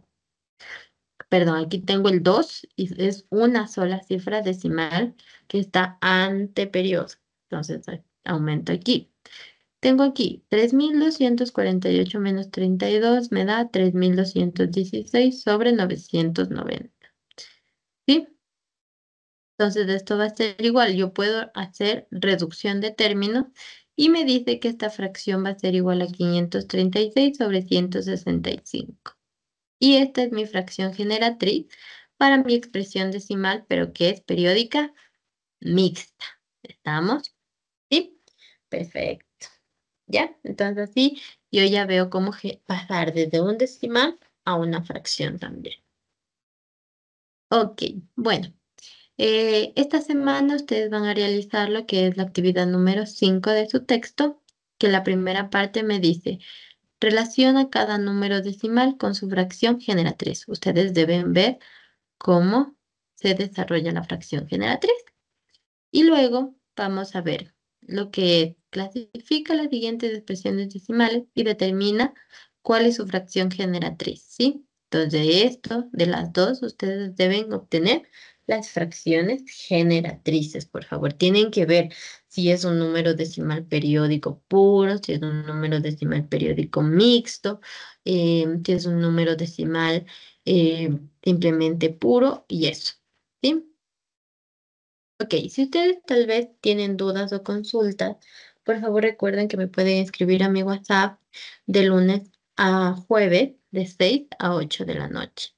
Perdón, aquí tengo el dos y es una sola cifra decimal que está anteperiodo. Entonces aumento aquí. Tengo aquí 3.248 menos 32 me da 3.216 sobre 990. ¿Sí? Entonces esto va a ser igual. Yo puedo hacer reducción de términos y me dice que esta fracción va a ser igual a 536 sobre 165. Y esta es mi fracción generatriz para mi expresión decimal, pero que es periódica mixta. ¿Estamos? ¿Sí? Perfecto. ¿ya? Entonces así yo ya veo cómo pasar desde un decimal a una fracción también. Ok, bueno. Eh, esta semana ustedes van a realizar lo que es la actividad número 5 de su texto, que la primera parte me dice, relaciona cada número decimal con su fracción generatriz. Ustedes deben ver cómo se desarrolla la fracción generatriz. Y luego vamos a ver lo que clasifica las siguientes expresiones decimales y determina cuál es su fracción generatriz, ¿sí? Entonces, de esto, de las dos, ustedes deben obtener las fracciones generatrices, por favor. Tienen que ver si es un número decimal periódico puro, si es un número decimal periódico mixto, em, si es un número decimal eh, simplemente puro y eso, ¿sí? Ok, si ustedes tal vez tienen dudas o consultas, por favor recuerden que me pueden escribir a mi WhatsApp de lunes a jueves de 6 a 8 de la noche.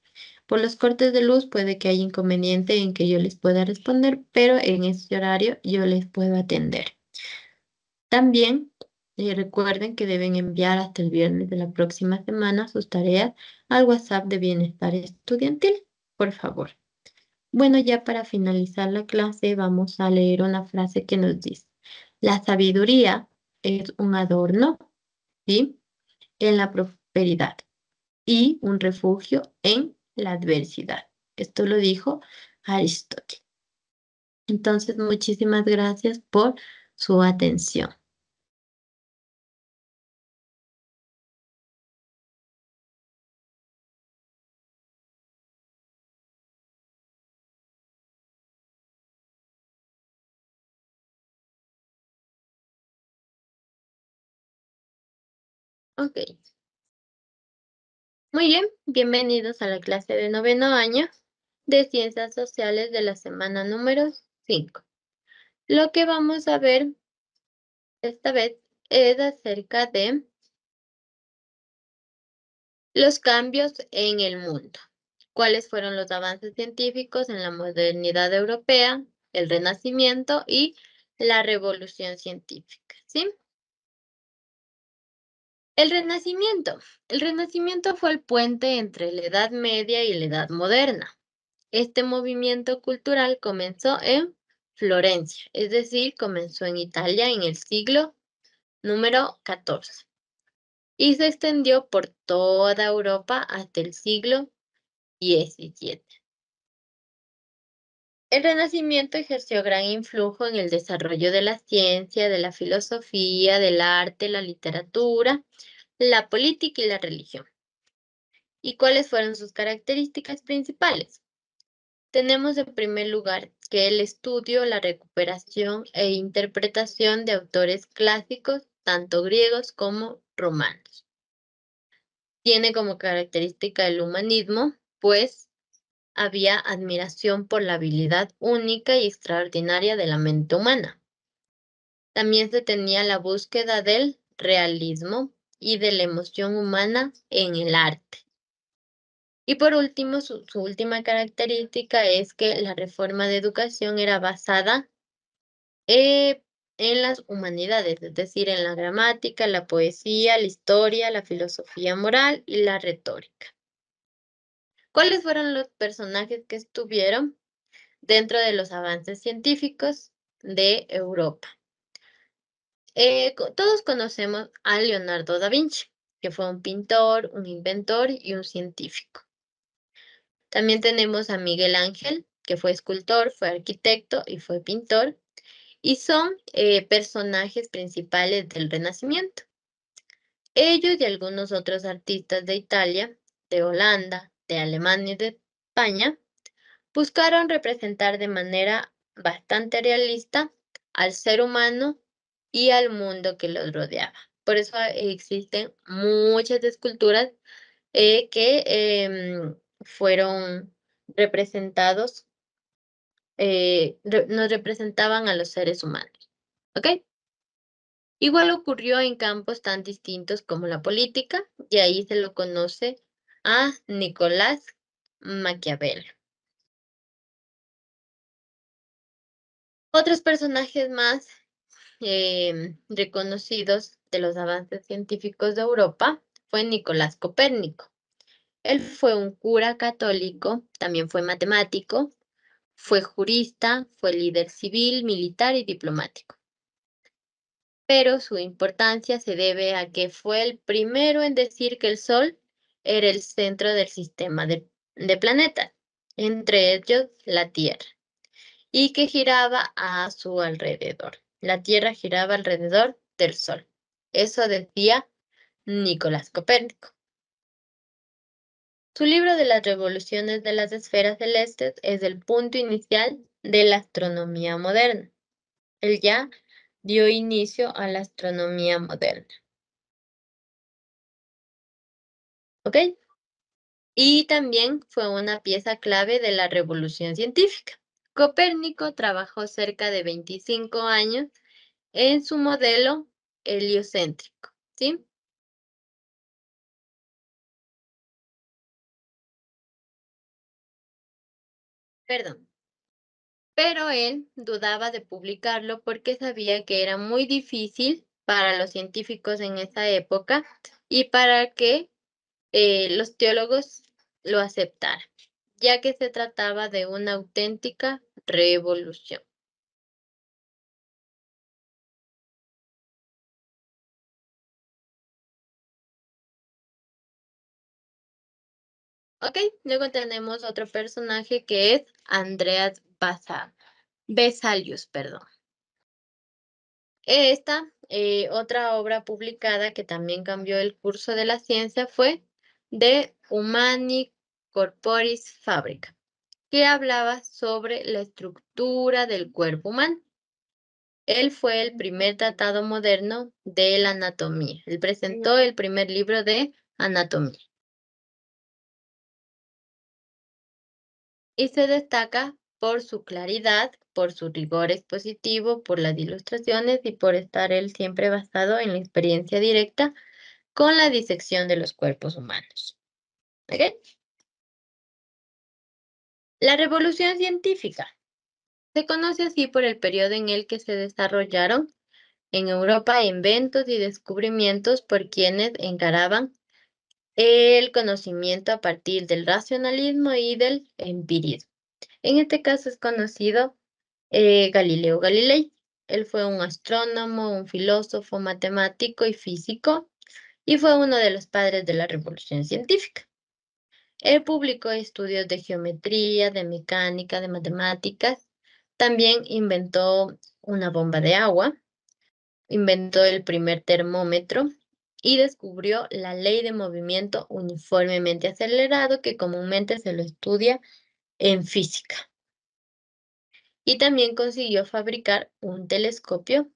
Por los cortes de luz puede que haya inconveniente en que yo les pueda responder, pero en ese horario yo les puedo atender. También eh, recuerden que deben enviar hasta el viernes de la próxima semana sus tareas al WhatsApp de Bienestar Estudiantil, por favor. Bueno, ya para finalizar la clase vamos a leer una frase que nos dice, la sabiduría es un adorno en la prosperidad y un refugio en la adversidad. Esto lo dijo Aristóteles. Entonces, muchísimas gracias por su atención. Ok. Muy bien, bienvenidos a la clase de noveno año de Ciencias Sociales de la semana número 5. Lo que vamos a ver esta vez es acerca de los cambios en el mundo. ¿Cuáles fueron los avances científicos en la modernidad europea, el Renacimiento y la Revolución Científica? ¿Sí? El Renacimiento. El Renacimiento fue el puente entre la Edad Media y la Edad Moderna. Este movimiento cultural comenzó en Florencia, es decir, comenzó en Italia en el siglo número 14 y se extendió por toda Europa hasta el siglo 17. El Renacimiento ejerció gran influjo en el desarrollo de la ciencia, de la filosofía, del arte, la literatura, la política y la religión. ¿Y cuáles fueron sus características principales? Tenemos en primer lugar que el estudio, la recuperación e interpretación de autores clásicos, tanto griegos como romanos. Tiene como característica el humanismo, pues había admiración por la habilidad única y extraordinaria de la mente humana. También se tenía la búsqueda del realismo y de la emoción humana en el arte. Y por último, su, última característica es que la reforma de educación era basada eh, en las humanidades, es decir, en la gramática, la poesía, la historia, la filosofía moral y la retórica cuáles fueron los personajes que estuvieron dentro de los avances científicos de Europa. Eh, todos conocemos a Leonardo da Vinci, que fue un pintor, un inventor y un científico. También tenemos a Miguel Ángel, que fue escultor, fue arquitecto y fue pintor, y son eh, personajes principales del Renacimiento. Ellos y algunos otros artistas de Italia, de Holanda, de Alemania y de España, buscaron representar de manera bastante realista al ser humano y al mundo que los rodeaba. Por eso ah, existen muchas esculturas eh, que em, fueron representados, eh, nos representaban a los seres humanos. Igual ocurrió en campos tan distintos como la política, y ahí se lo conoce a Nicolás Maquiavel. Otros personajes más eh, reconocidos de los avances científicos de Europa fue Nicolás Copérnico. Él fue un cura católico, también fue matemático, fue jurista, fue líder civil, militar y diplomático. Pero su importancia se debe a que fue el primero en decir que el Sol era el centro del sistema de, planetas, entre ellos la Tierra, y que giraba a su alrededor. La Tierra giraba alrededor del Sol. Eso decía Nicolás Copérnico. Su libro de las revoluciones de las esferas celestes es el punto inicial de la astronomía moderna. Él ya dio inicio a la astronomía moderna. ¿Ok? Y también fue una pieza clave de la revolución científica. Copérnico trabajó cerca de 25 años en su modelo heliocéntrico, ¿sí? Perdón. Pero él dudaba de publicarlo porque sabía que era muy difícil para los científicos en esa época y para que eh, los teólogos lo aceptaron, ya que se trataba de una auténtica revolución. Ok, luego tenemos otro personaje que es Andreas Besalius. Vesalius, perdón. Esta, eh, otra obra publicada que también cambió el curso de la ciencia fue de Humani Corporis Fabrica, que hablaba sobre la estructura del cuerpo humano. Él fue el primer tratado moderno de la anatomía. Él presentó el primer libro de anatomía. Y se destaca por su claridad, por su rigor expositivo, por las ilustraciones y por estar él siempre basado en la experiencia directa con la disección de los cuerpos humanos. La revolución científica se conoce así por el periodo en el que se desarrollaron en Europa inventos y descubrimientos por quienes encaraban el conocimiento a partir del racionalismo y del empirismo. En este caso es conocido eh, Galileo Galilei. Él fue un astrónomo, un filósofo, matemático y físico y fue uno de los padres de la revolución científica. Él publicó estudios de geometría, de mecánica, de matemáticas. También inventó una bomba de agua, inventó el primer termómetro y descubrió la ley de movimiento uniformemente acelerado que comúnmente se lo estudia en física. Y también consiguió fabricar un telescopio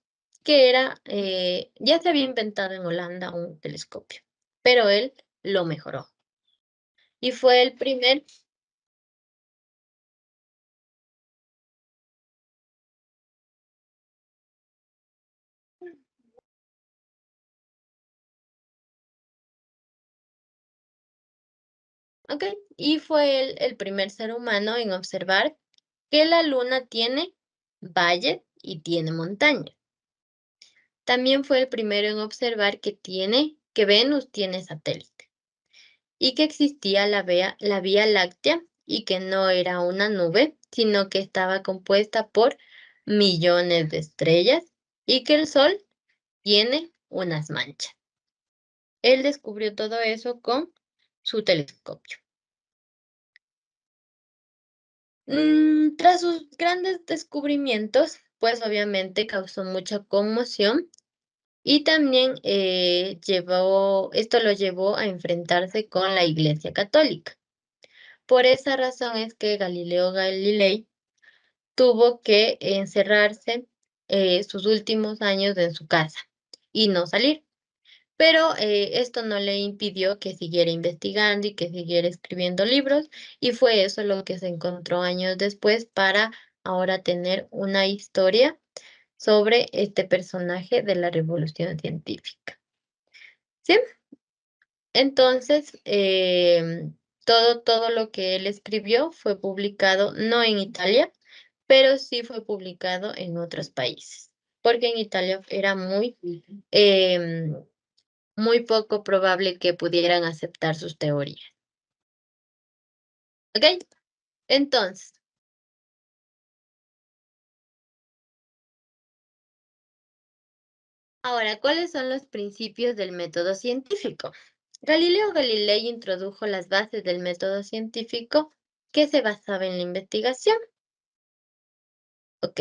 que era, eh, ya se había inventado en Holanda un telescopio, pero él lo mejoró. Y fue el primer Y fue él el, primer ser humano en observar que la luna tiene valle y tiene montaña. También fue el primero en observar que, tiene, que Venus tiene satélite y que existía la vía, la vía láctea y que no era una nube, sino que estaba compuesta por millones de estrellas y que el Sol tiene unas manchas. Él descubrió todo eso con su telescopio. Mm, tras sus grandes descubrimientos, pues obviamente causó mucha conmoción y también eh, llevó, esto lo llevó a enfrentarse con la Iglesia Católica. Por esa razón es que Galileo Galilei tuvo que encerrarse eh, sus últimos años en su casa y no salir. Pero eh, esto no le impidió que siguiera investigando y que siguiera escribiendo libros y fue eso lo que se encontró años después para ahora tener una historia sobre este personaje de la revolución científica. ¿Sí? Entonces, em, todo, todo lo que él escribió fue publicado no en Italia, pero sí fue publicado en otros países, porque en Italia era muy, em, muy poco probable que pudieran aceptar sus teorías. ¿Ok? Entonces, Ahora, ¿cuáles son los principios del método científico? Galileo Galilei introdujo las bases del método científico que se basaba en la investigación. Ok,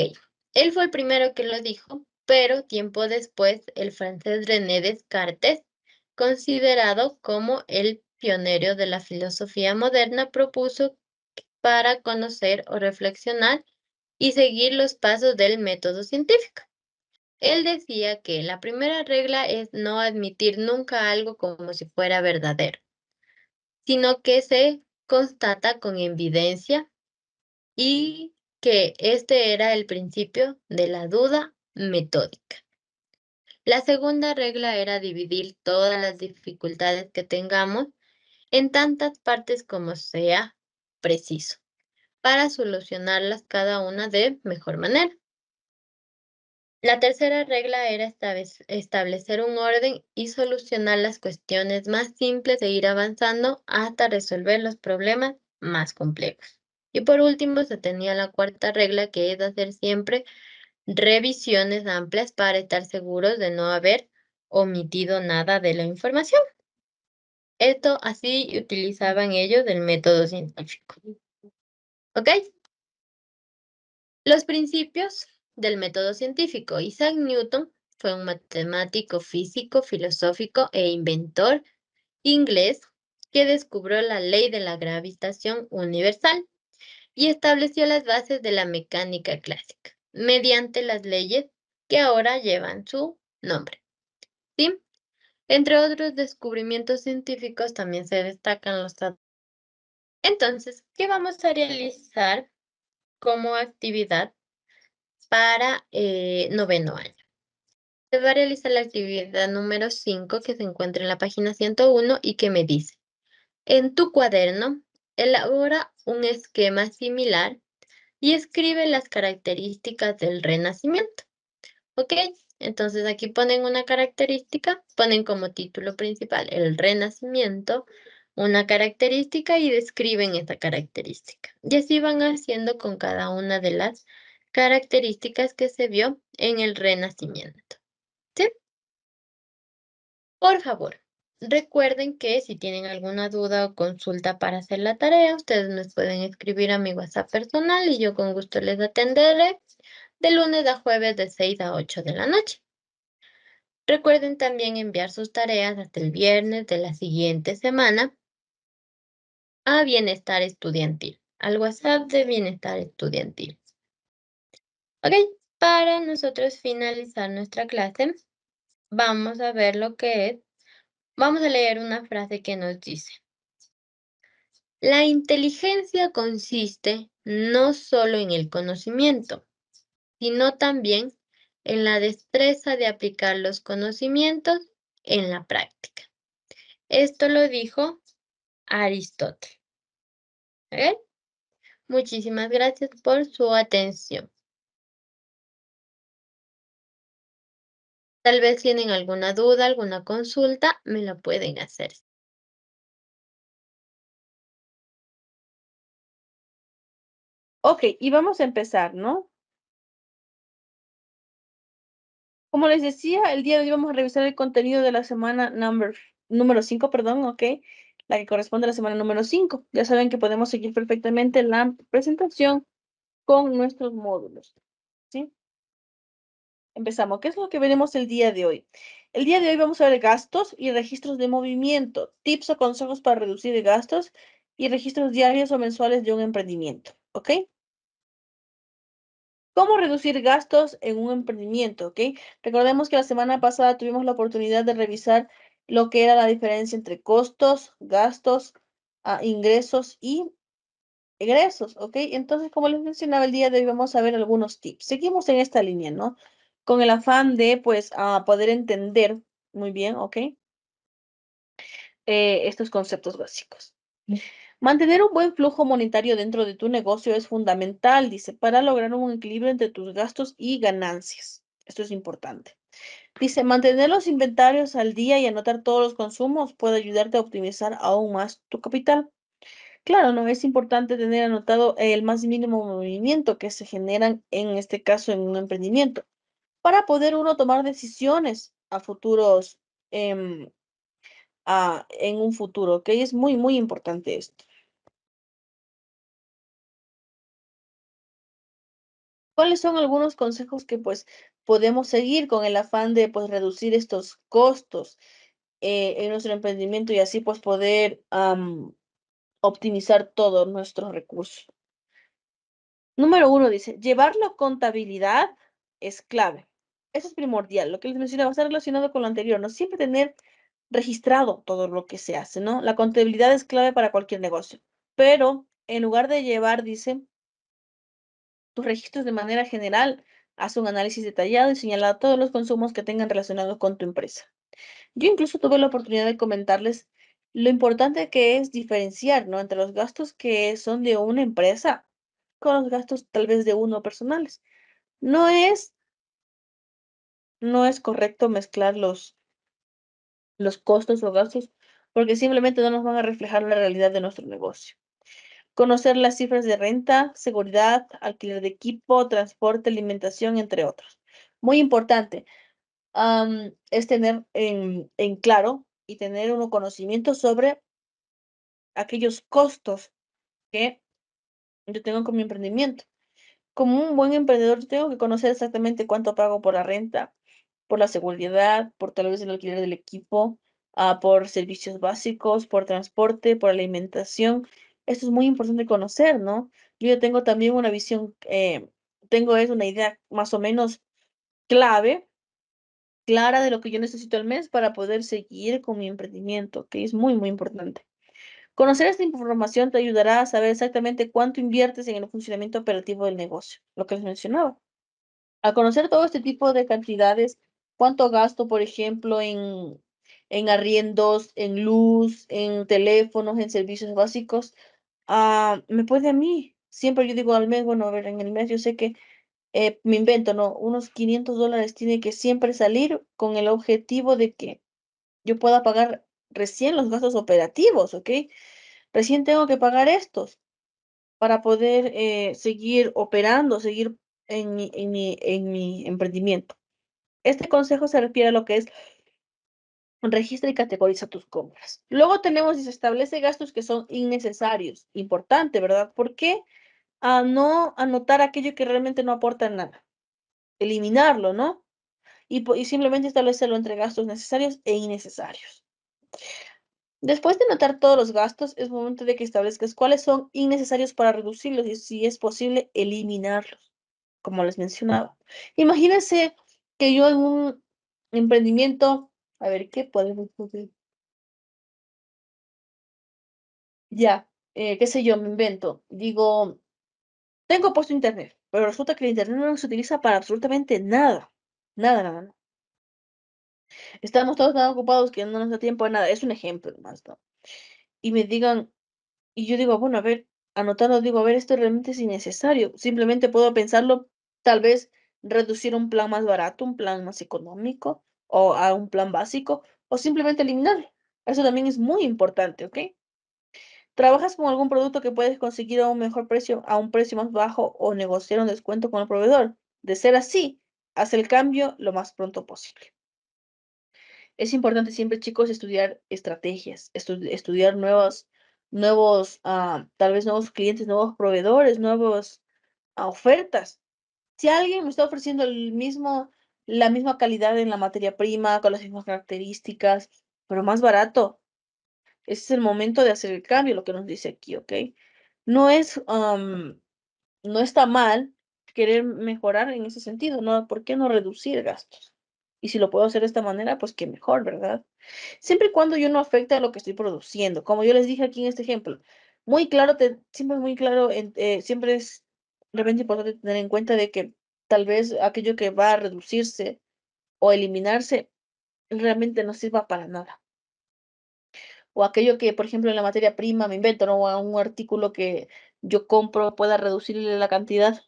él fue el primero que lo dijo, pero tiempo después el francés René Descartes, considerado como el pionero de la filosofía moderna, propuso para conocer o reflexionar y seguir los pasos del método científico. Él decía que la primera regla es no admitir nunca algo como si fuera verdadero, sino que se constata con evidencia y que este era el principio de la duda metódica. La segunda regla era dividir todas las dificultades que tengamos en tantas partes como sea preciso para solucionarlas cada una de mejor manera. La tercera regla era establecer un orden y solucionar las cuestiones más simples e ir avanzando hasta resolver los problemas más complejos. Y por último, se tenía la cuarta regla que es hacer siempre revisiones amplias para estar seguros de no haber omitido nada de la información. Esto así utilizaban ellos del método científico. ¿Ok? Los principios del método científico. Isaac Newton fue un matemático, físico, filosófico e inventor inglés que descubrió la ley de la gravitación universal y estableció las bases de la mecánica clásica mediante las leyes que ahora llevan su nombre. ¿Sí? Entre otros descubrimientos científicos también se destacan los entonces, ¿qué vamos a realizar como actividad para eh, noveno año. Se va a realizar la actividad número 5 que se encuentra en la página 101 y que me dice, en tu cuaderno, elabora un esquema similar y escribe las características del renacimiento. ¿Ok? Entonces aquí ponen una característica, ponen como título principal el renacimiento, una característica y describen esta característica. Y así van haciendo con cada una de las características que se vio en el Renacimiento. ¿Sí? Por favor, recuerden que si tienen alguna duda o consulta para hacer la tarea, ustedes nos pueden escribir a mi WhatsApp personal y yo con gusto les atenderé de lunes a jueves de 6 a 8 de la noche. Recuerden también enviar sus tareas hasta el viernes de la siguiente semana a Bienestar Estudiantil, al WhatsApp de Bienestar Estudiantil. Ok, para nosotros finalizar nuestra clase, vamos a ver lo que es. Vamos a leer una frase que nos dice. La inteligencia consiste no solo en el conocimiento, sino también en la destreza de aplicar los conocimientos en la práctica. Esto lo dijo Aristóteles. Muchísimas gracias por su atención. Tal vez tienen alguna duda, alguna consulta, me la pueden hacer. Ok, y vamos a empezar, ¿no? Como les decía, el día de hoy vamos a revisar el contenido de la semana número 5, perdón, ok, la que corresponde a la semana número 5. Ya saben que podemos seguir perfectamente la presentación con nuestros módulos. Empezamos. ¿Qué es lo que veremos el día de hoy? El día de hoy vamos a ver gastos y registros de movimiento, tips o consejos para reducir gastos y registros diarios o mensuales de un emprendimiento. ¿Ok? ¿Cómo reducir gastos en un emprendimiento? ¿Ok? Recordemos que la semana pasada tuvimos la oportunidad de revisar lo que era la diferencia entre costos, gastos, ah, ingresos y egresos, ¿ok? Entonces, como les mencionaba el día de hoy, vamos a ver algunos tips. Seguimos en esta línea, ¿no? con el afán de pues ah, poder entender muy bien, ¿ok? Eh, estos conceptos básicos. Mantener un buen flujo monetario dentro de tu negocio es fundamental, dice, para lograr un equilibrio entre tus gastos y ganancias. Esto es importante. Dice, mantener los inventarios al día y anotar todos los consumos puede ayudarte a optimizar aún más tu capital. Claro, no es importante tener anotado el más mínimo movimiento que se generan en este caso en un emprendimiento para poder uno tomar decisiones a futuros, em, en un futuro, que es muy, muy importante esto. ¿Cuáles son algunos consejos que pues podemos seguir con el afán de pues reducir estos costos eh, en nuestro emprendimiento y así pues poder optimizar todos nuestros recursos? Número uno dice, llevar la contabilidad es clave eso es primordial. Lo que les mencionaba está relacionado con lo anterior, ¿no? Siempre tener registrado todo lo que se hace, ¿no? La contabilidad es clave para cualquier negocio, pero en lugar de llevar, dice, tus registros de manera general, haz un análisis detallado y señala todos los consumos que tengan relacionados con tu empresa. Yo incluso tuve la oportunidad de comentarles lo importante que es diferenciar, ¿no? Entre los gastos que son de una empresa con los gastos tal vez de uno personales. No es no es correcto mezclar los, costos o gastos porque simplemente no nos van a reflejar la realidad de nuestro negocio. Conocer las cifras de renta, seguridad, alquiler de equipo, transporte, alimentación, entre otros. Muy importante es tener en, en claro y tener un conocimiento sobre aquellos costos que yo tengo con mi emprendimiento. Como un buen emprendedor, tengo que conocer exactamente cuánto pago por la renta, por la seguridad, por tal vez el alquiler del equipo, ah, por servicios básicos, por transporte, por alimentación. Esto es muy importante conocer, ¿no? Yo tengo también una visión, eh, tengo es una idea más o menos clave, clara de lo que yo necesito al mes para poder seguir con mi emprendimiento, que es muy, muy importante. Conocer esta información te ayudará a saber exactamente cuánto inviertes en el funcionamiento operativo del negocio, lo que les mencionaba. Al conocer todo este tipo de cantidades, cuánto gasto, por ejemplo, en, en arriendos, en luz, en teléfonos, en servicios básicos, ah, me puede a mí. Siempre yo digo al mes, bueno, a ver, en el mes yo sé que eh, me invento, ¿no? Unos 500 dólares tiene que siempre salir con el objetivo de que yo pueda pagar recién los gastos operativos, ¿ok? Recién tengo que pagar estos para poder eh, seguir operando, seguir en mi, en mi emprendimiento. Este consejo se refiere a lo que es registra y categoriza tus compras. Luego tenemos y se establece gastos que son innecesarios. Importante, ¿verdad? ¿Por qué a no anotar aquello que realmente no aporta nada? Eliminarlo, ¿no? Y, y simplemente establecerlo entre gastos necesarios e innecesarios. Después de anotar todos los gastos, es momento de que establezcas cuáles son innecesarios para reducirlos y si es posible eliminarlos, como les mencionaba. Imagínense que yo en un emprendimiento, a ver, ¿qué podemos hacer? Ya, eh, qué sé yo, me invento. Digo, tengo puesto internet, pero resulta que el internet no se utiliza para absolutamente nada. Nada, nada, nada. Estamos todos tan ocupados que no nos da tiempo a nada. Es un ejemplo más, ¿no? Y me digan, y yo digo, bueno, a ver, anotando, digo, a ver, esto realmente es innecesario. Simplemente puedo pensarlo tal vez reducir un plan más barato, un plan más económico o a un plan básico o simplemente eliminarlo. Eso también es muy importante, ¿ok? ¿Trabajas con algún producto que puedes conseguir a un mejor precio, a un precio más bajo o negociar un descuento con el proveedor? De ser así, haz el cambio lo más pronto posible. Es importante siempre, chicos, estudiar estrategias, estudiar nuevos, nuevos ah, tal vez nuevos clientes, nuevos proveedores, nuevas ah, ofertas si alguien me está ofreciendo el mismo, la misma calidad en la materia prima, con las mismas características, pero más barato, ese es el momento de hacer el cambio, lo que nos dice aquí, ¿ok? No es, no está mal querer mejorar en ese sentido, ¿no? ¿Por qué no reducir gastos? Y si lo puedo hacer de esta manera, pues qué mejor, ¿verdad? Siempre y cuando yo no afecte a lo que estoy produciendo. Como yo les dije aquí en este ejemplo, muy claro, siempre siempre muy claro, eh, siempre es Realmente es importante tener en cuenta de que tal vez aquello que va a reducirse o eliminarse realmente no sirva para nada. O aquello que, por ejemplo, en la materia prima me invento, ¿no? un artículo que yo compro pueda reducirle la cantidad.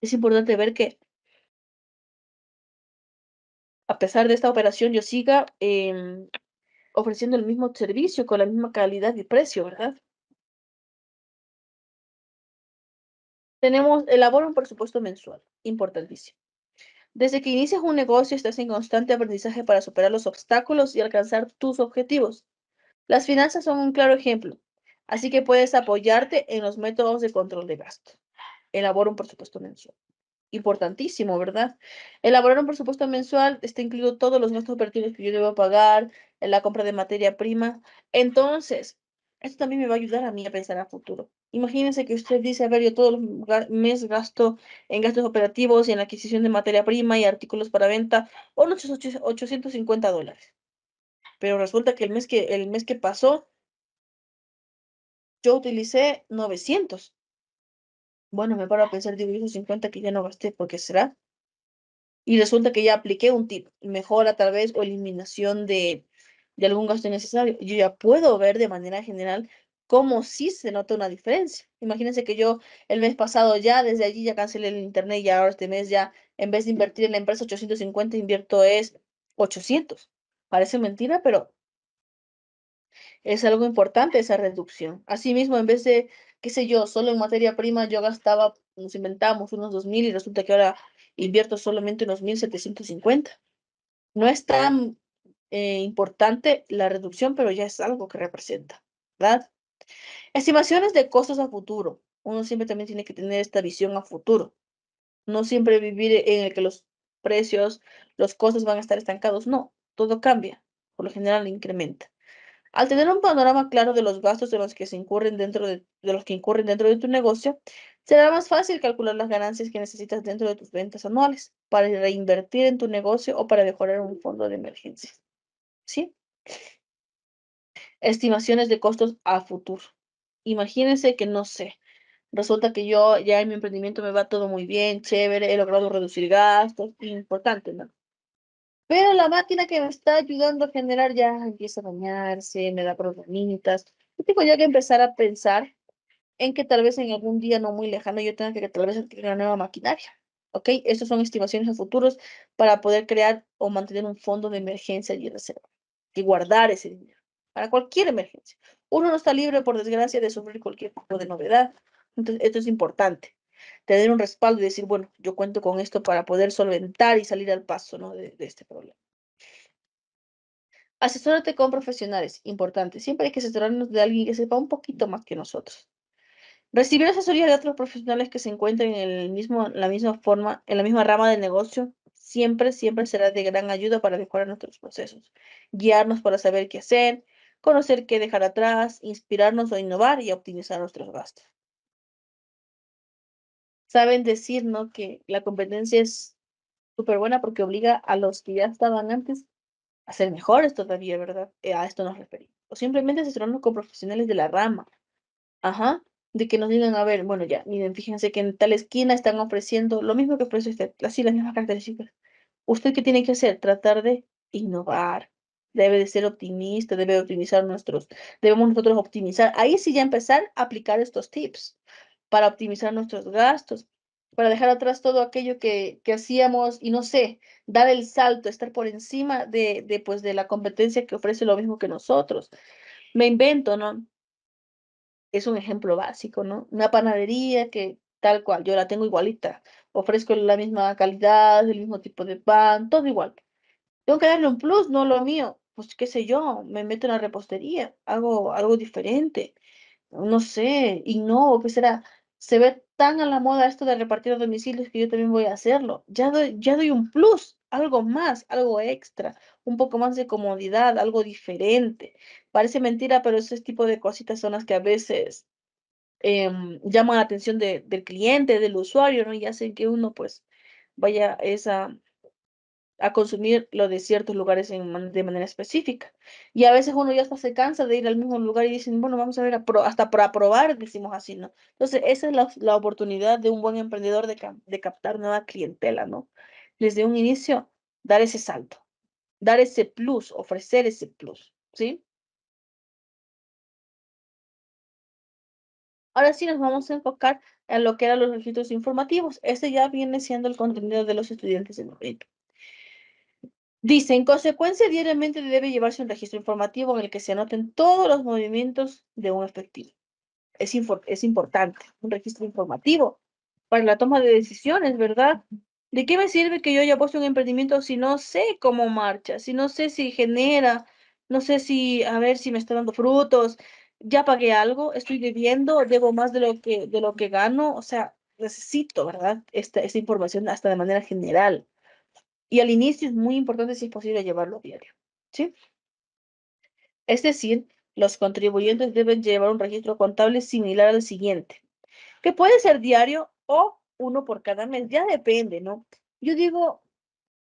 Es importante ver que a pesar de esta operación yo siga em, ofreciendo el mismo servicio con la misma calidad y precio, ¿verdad? Tenemos elabora un presupuesto mensual, importantísimo. Desde que inicias un negocio estás en constante aprendizaje para superar los obstáculos y alcanzar tus objetivos. Las finanzas son un claro ejemplo, así que puedes apoyarte en los métodos de control de gasto. Elabora un presupuesto mensual. Importantísimo, ¿verdad? Elaborar un presupuesto mensual está incluido todos los gastos operativos que yo debo pagar, en la compra de materia prima. Entonces, esto también me va a ayudar a mí a pensar a futuro. Imagínense que usted dice, a ver, yo todo el mes gasto en gastos operativos y en adquisición de materia prima y artículos para venta, unos 850 dólares. Pero resulta que el mes que, el mes que pasó, yo utilicé 900. Bueno, me paro a pensar, digo, esos 50 que ya no gasté, ¿por qué será? Y resulta que ya apliqué un tip, mejora tal vez o eliminación de, de algún gasto innecesario. Yo ya puedo ver de manera general cómo sí se nota una diferencia. Imagínense que yo el mes pasado ya, desde allí ya cancelé el internet y ahora este mes ya, en vez de invertir en la empresa 850, invierto es 800. Parece mentira, pero es algo importante esa reducción. Asimismo, en vez de, qué sé yo, solo en materia prima yo gastaba, nos inventamos unos 2.000 y resulta que ahora invierto solamente unos 1.750. No es tan eh, importante la reducción, pero ya es algo que representa, ¿verdad? Estimaciones de costos a futuro. Uno siempre también tiene que tener esta visión a futuro. No siempre vivir e, en el que los precios, los costos van a estar estancados. No, todo cambia. Por lo general incrementa. Al tener un panorama claro de los gastos de los que se incurren dentro de, de, los que incurren dentro de tu negocio, será más fácil calcular las ganancias que necesitas dentro de tus ventas anuales para reinvertir en tu negocio o para mejorar un fondo de emergencia. ¿Sí? estimaciones de costos a futuro. Imagínense que no sé, resulta que yo ya en mi emprendimiento me va todo muy bien, chévere, he logrado reducir gastos, importante, ¿no? Pero la máquina que me está ayudando a generar ya empieza a dañarse, me da problemitas. Yo tengo ya que empezar a pensar en que tal vez en algún día no muy lejano yo tenga que tal vez adquirir una nueva maquinaria. ¿Ok? Estas son estimaciones a futuros para poder crear o mantener un fondo de emergencia y reserva y guardar ese dinero para cualquier emergencia. Uno no está libre, por desgracia, de sufrir cualquier tipo de novedad. Entonces, esto es importante. Tener un respaldo y decir, bueno, yo cuento con esto para poder solventar y salir al paso de, este problema. Asesórate con profesionales, importante. Siempre hay que asesorarnos de alguien que sepa un poquito más que nosotros. Recibir asesoría de otros profesionales que se encuentren en, el mismo, la misma forma, en la misma rama de negocio, siempre, siempre será de gran ayuda para mejorar nuestros procesos, guiarnos para saber qué hacer, conocer qué dejar atrás, inspirarnos a innovar y optimizar nuestros gastos. Saben decir, ¿no? Que la competencia es súper buena porque obliga a los que ya estaban antes a ser mejores todavía, ¿verdad? Eh, a esto nos referimos. O simplemente asesorarnos con profesionales de la rama. Ajá. De que nos digan, a ver, bueno, ya, miren, fíjense que en tal esquina están ofreciendo lo mismo que ofrece usted, así las mismas características. ¿Usted qué tiene que hacer? Tratar de innovar, debe de ser optimista, debe optimizar nuestros, debemos nosotros optimizar. Ahí sí ya empezar a aplicar estos tips para optimizar nuestros gastos, para dejar atrás todo aquello que, que hacíamos y no sé, dar el salto, estar por encima de, de, pues, de la competencia que ofrece lo mismo que nosotros. Me invento, ¿no? Es un ejemplo básico, ¿no? Una panadería que tal cual, yo la tengo igualita, ofrezco la misma calidad, el mismo tipo de pan, todo igual. Tengo que darle un plus, no lo mío, pues qué sé yo, me meto en la repostería, hago algo diferente, no sé, y no, qué pues, será. Se ve tan a la moda esto de repartir a domicilios que yo también voy a hacerlo. Ya doy, un plus, algo más, algo extra, un poco más de comodidad, algo diferente. Parece mentira, pero ese tipo de cositas son las que a veces em, llaman la atención del cliente, del usuario, ¿no? Y hacen que uno pues vaya esa a lo de ciertos lugares de manera específica. Y a veces uno ya hasta se cansa de ir al mismo lugar y dicen, bueno, vamos a ver, hasta para probar, decimos así, ¿no? Entonces, esa es la, oportunidad de un buen emprendedor de, captar nueva clientela, ¿no? Desde un inicio, dar ese salto, dar ese plus, ofrecer ese plus, ¿sí? Ahora sí nos vamos a enfocar en lo que eran los registros informativos. Este ya viene siendo el contenido de los estudiantes en el Dice, en consecuencia, diariamente debe llevarse un registro informativo en el que se anoten todos los movimientos de un efectivo. Es, es importante, un registro informativo para la toma de decisiones, ¿verdad? ¿De qué me sirve que yo haya puesto un emprendimiento si no sé cómo marcha, si no sé si genera, no sé si, a ver si me está dando frutos, ya pagué algo, estoy viviendo, debo más de lo que, de lo que gano, o sea, necesito, ¿verdad? Esta, esta información hasta de manera general. Y al inicio es muy importante, si es posible, llevarlo diario. ¿sí? Es decir, los contribuyentes deben llevar un registro contable similar al siguiente, que puede ser diario o uno por cada mes, ya depende, ¿no? Yo digo,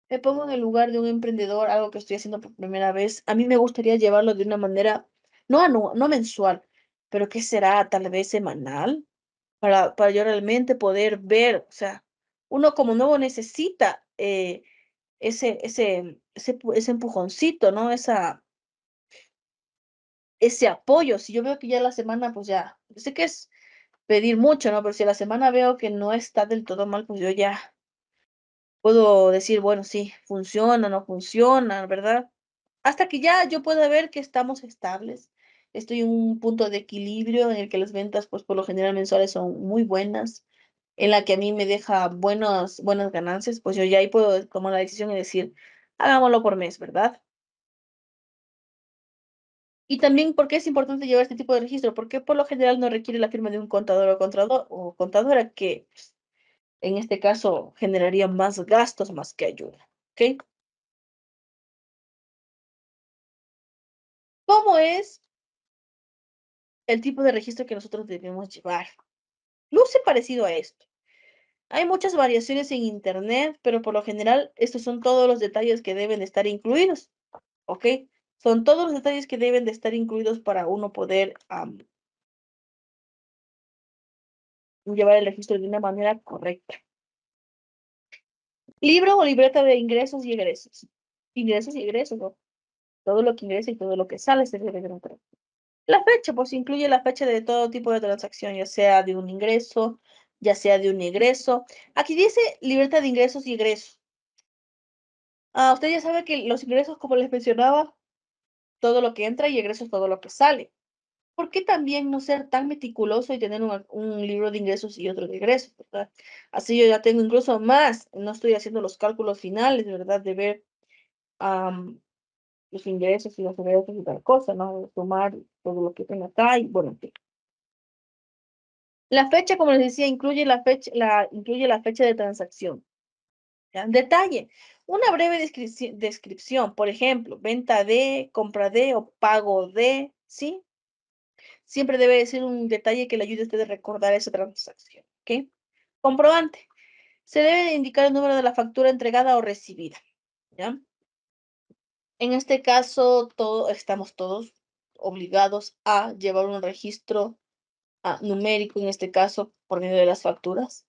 me pongo en el lugar de un emprendedor, algo que estoy haciendo por primera vez, a mí me gustaría llevarlo de una manera, no, no, mensual, pero que será tal vez semanal, para, para yo realmente poder ver, o sea, uno como nuevo necesita eh, ese, ese, ese, empujoncito, ¿no? Esa, ese apoyo. Si yo veo que ya la semana, pues ya, sé que es pedir mucho, ¿no? Pero si la semana veo que no está del todo mal, pues yo ya puedo decir, bueno, sí, funciona, no funciona, ¿verdad? Hasta que ya yo pueda ver que estamos estables. Estoy en un punto de equilibrio en el que las ventas, pues por lo general mensuales son muy buenas en la que a mí me deja buenas ganancias, pues yo ya ahí puedo tomar la decisión y decir, hagámoslo por mes, ¿verdad? Y también, ¿por qué es importante llevar este tipo de registro? Porque por lo general no requiere la firma de un contador o, contador, o contadora, que pues, en este caso generaría más gastos más que ayuda. ¿Ok? ¿Cómo es el tipo de registro que nosotros debemos llevar? Luce parecido a esto. Hay muchas variaciones en Internet, pero por lo general estos son todos los detalles que deben estar incluidos. ¿Ok? Son todos los detalles que deben de estar incluidos para uno poder llevar el registro de una manera correcta. Libro o libreta de ingresos y egresos. Ingresos y egresos, ¿no? Todo lo que ingresa y todo lo que sale se debe de La fecha, pues incluye la fecha de todo tipo de transacción, ya sea de un ingreso, ya sea de un egreso. Aquí dice libertad de ingresos y egresos. Ah, usted ya sabe que los ingresos, como les mencionaba, todo lo que entra y egresos todo lo que sale. ¿Por qué también no ser tan meticuloso y tener un, libro de ingresos y otro de egresos? Así yo ya tengo incluso más. No estoy haciendo los cálculos finales, de ¿verdad? De ver los ingresos y los egresos y tal cosa, ¿no? Sumar todo lo que tenga acá y bueno, en fin. La fecha, como les decía, incluye la fecha, la, incluye la fecha de transacción. Detalle, una breve descripción, por ejemplo, venta de, compra de o pago de, ¿sí? Siempre debe decir un detalle que le ayude a usted a recordar esa transacción, ¿ok? Comprobante, se debe indicar el número de la factura entregada o recibida, ¿ya? En este caso, estamos todos obligados a llevar un registro numérico, en este caso, por medio de las facturas,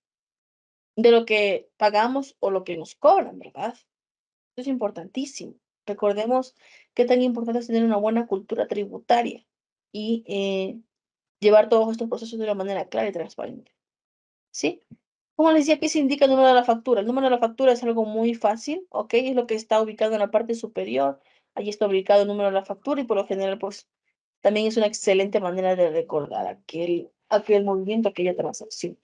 de lo que pagamos o lo que nos cobran, ¿verdad? Esto es importantísimo. Recordemos qué tan importante es tener una buena cultura tributaria y eh, llevar todos estos procesos de una manera clara y transparente. ¿Sí? Como les decía, aquí se indica el número de la factura. El número de la factura es algo muy fácil, ¿ok? Es lo que está ubicado en la parte superior. Allí está ubicado el número de la factura y por lo general, pues, también es una excelente manera de recordar aquel, aquel movimiento, aquella transacción.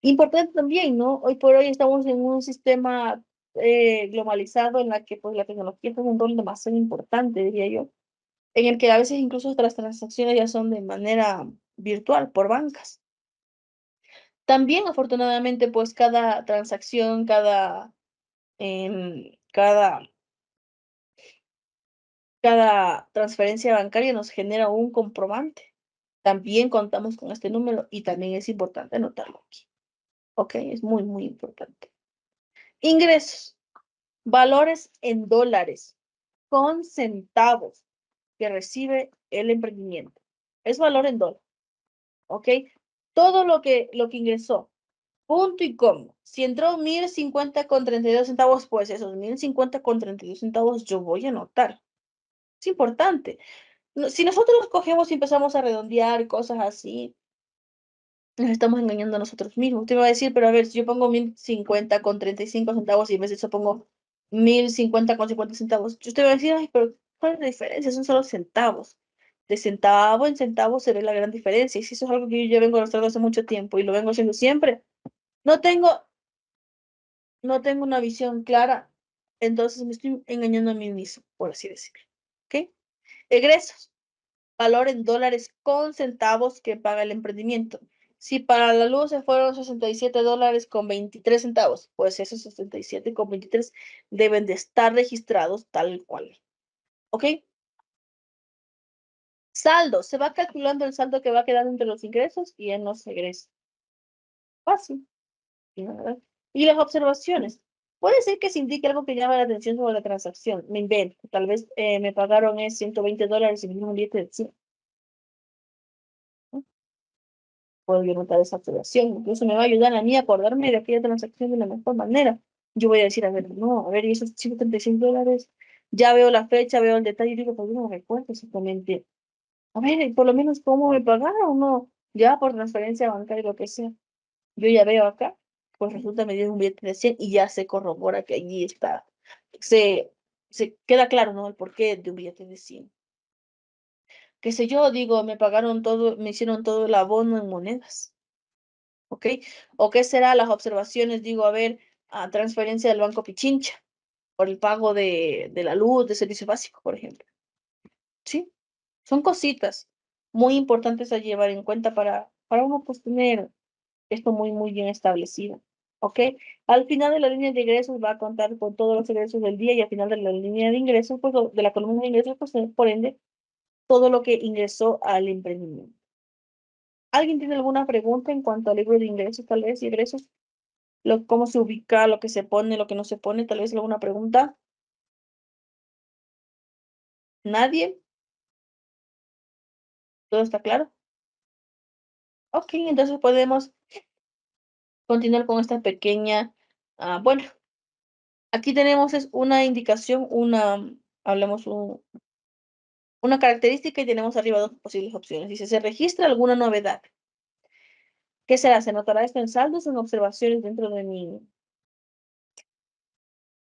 Importante también, ¿no? Hoy por hoy estamos en un sistema eh, globalizado en la que pues, la tecnología es un rol demasiado importante, diría yo, en el que a veces incluso las transacciones ya son de manera virtual por bancas. También, afortunadamente, pues cada transacción, cada, eh, cada cada transferencia bancaria nos genera un comprobante. También contamos con este número y también es importante anotarlo aquí. ¿Ok? Es muy, muy importante. Ingresos. Valores en dólares con centavos que recibe el emprendimiento. Es valor en dólar. ¿Ok? Todo lo que, lo que ingresó, punto y coma. Si entró 1050 con 32 centavos, pues esos 1050 con 32 centavos yo voy a anotar. Es importante. Si nosotros cogemos y empezamos a redondear cosas así, nos estamos engañando a nosotros mismos. Usted me va a decir, pero a ver, si yo pongo 1050 con 35 centavos y en vez de eso pongo 1050 con 50 centavos, yo te voy a decir, pero ¿cuál es la diferencia? Son solo centavos. De centavo en centavo se la gran diferencia. Y si eso es algo que yo ya vengo tratados hace mucho tiempo y lo vengo haciendo siempre, no tengo, no tengo una visión clara, entonces me estoy engañando a mí mismo, por así decirlo. ¿ok? Egresos, valor en dólares con centavos que paga el emprendimiento. Si para la luz se fueron 67 dólares con 23 centavos, pues esos 67 con 23 deben de estar registrados tal cual. ¿Ok? Saldo. Se va calculando el saldo que va quedar entre los ingresos y en los egresos. Fácil. Y las observaciones. Puede ser que se indique algo que llama la atención sobre la transacción. Me invento. Tal vez eh, me pagaron es eh, 120 dólares y me un billete de 100. Puedo yo notar esa Incluso me va a ayudar a mí a acordarme de aquella transacción de la mejor manera. Yo voy a decir, a ver, no, a ver, y esos 135 dólares, ya veo la fecha, veo el detalle, y digo, pues yo no recuerdo exactamente. A ver, por lo menos cómo me pagaron, ¿no? Ya por transferencia bancaria, lo que sea. Yo ya veo acá pues resulta me dieron un billete de 100 y ya se corrobora que allí está. Se, se queda claro, ¿no? El porqué de un billete de 100. Qué sé yo, digo, me pagaron todo, me hicieron todo el abono en monedas. ¿Ok? ¿O qué será las observaciones? Digo, a ver, a transferencia del Banco Pichincha por el pago de, de la luz, de servicio básico, por ejemplo. ¿Sí? Son cositas muy importantes a llevar en cuenta para, para uno pues tener esto muy, muy bien establecido. ¿Ok? Al final de la línea de ingresos va a contar con todos los ingresos del día y al final de la línea de ingresos, pues de la columna de ingresos, pues eh, por ende, todo lo que ingresó al emprendimiento. ¿Alguien tiene alguna pregunta en cuanto al libro de ingresos, tal vez, ingresos? Lo, ¿Cómo se ubica, lo que se pone, lo que no se pone? Tal vez alguna pregunta. ¿Nadie? ¿Todo está claro? Ok, entonces podemos continuar con esta pequeña, ah, bueno, aquí tenemos es una indicación, una, hablemos, una característica y tenemos arriba dos posibles opciones. Dice, se registra alguna novedad. ¿Qué será? ¿Se notará esto en saldos o en observaciones dentro de mi,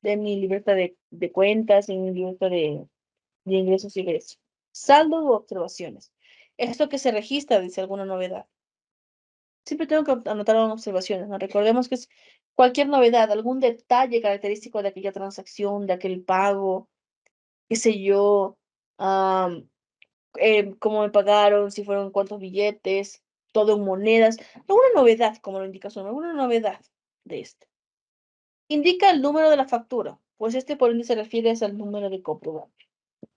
de mi libreta de, cuentas, en mi libreta de, ingresos y ingresos? Saldos o observaciones. Esto que se registra, dice alguna novedad siempre tengo que anotar observaciones, ¿no? Recordemos que es cualquier novedad, algún detalle característico de aquella transacción, de aquel pago, qué sé yo, em, cómo me pagaron, si fueron cuántos billetes, todo en monedas, alguna novedad, como lo indica su nombre, alguna novedad de este. Indica el número de la factura, pues este por ende se refiere es al número de comprobante.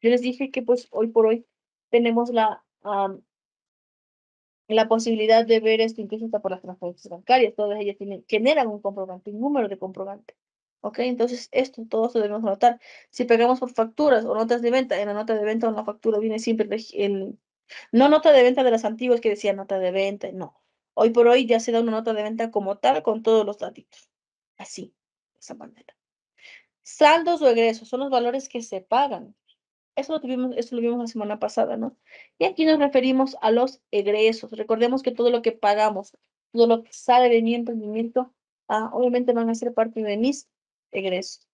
Yo les dije que pues hoy por hoy tenemos la la posibilidad de ver esto incluso está por las transferencias bancarias, todas ellas tienen, generan un comprobante, un número de comprobante. ¿Ok? Entonces, esto, todo eso debemos notar. Si pegamos por facturas o notas de venta, en la nota de venta o en la factura viene siempre el, no nota de venta de las antiguas que decía nota de venta, no. Hoy por hoy ya se da una nota de venta como tal con todos los datos Así, de esa manera. Saldos o egresos son los valores que se pagan. Eso lo, tuvimos, eso lo vimos la semana pasada, ¿no? Y aquí nos referimos a los egresos. Recordemos que todo lo que pagamos, todo lo que sale de mi emprendimiento, ah, obviamente van a ser parte de mis egresos.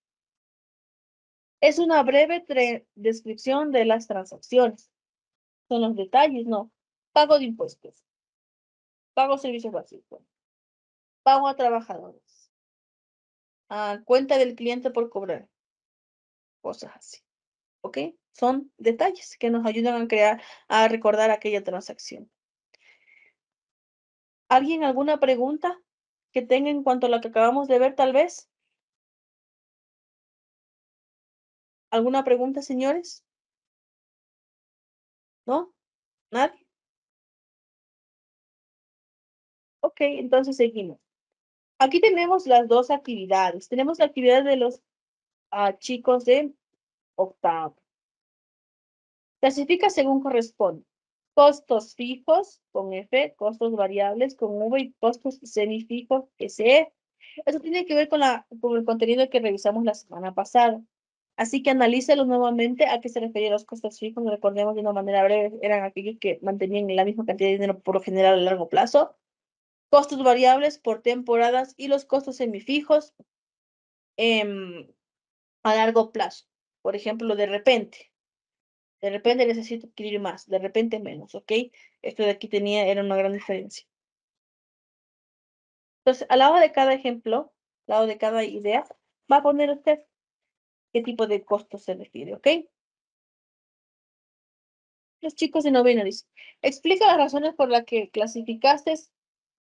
Es una breve descripción de las transacciones. Son los detalles, ¿no? Pago de impuestos. Pago servicios básicos. Pago a trabajadores. Ah, cuenta del cliente por cobrar. Cosas así. ¿Ok? Son detalles que nos ayudan a crear, a recordar aquella transacción. ¿Alguien alguna pregunta que tenga en cuanto a lo que acabamos de ver, tal vez? ¿Alguna pregunta, señores? ¿No? ¿Nadie? Ok, entonces seguimos. Aquí tenemos las dos actividades. Tenemos la actividad de los ah, chicos de octavo. Clasifica según corresponde. Costos fijos con F, costos variables con V y costos semifijos SE. E. eso tiene que ver con, el contenido que revisamos la semana pasada. Así que analícelo nuevamente a qué se referían los costos fijos. Recordemos de una manera breve, eran aquellos que mantenían la misma cantidad de dinero por lo general a largo plazo. Costos variables por temporadas y los costos semifijos em, a largo plazo. Por ejemplo, de repente, de repente necesito adquirir más, de repente menos, ¿ok? Esto de aquí tenía, era una gran diferencia. Entonces, al lado de cada ejemplo, al lado de cada idea, va a poner usted qué tipo de costo se refiere, ¿ok? Los chicos de novena dicen, explica las razones por las que clasificaste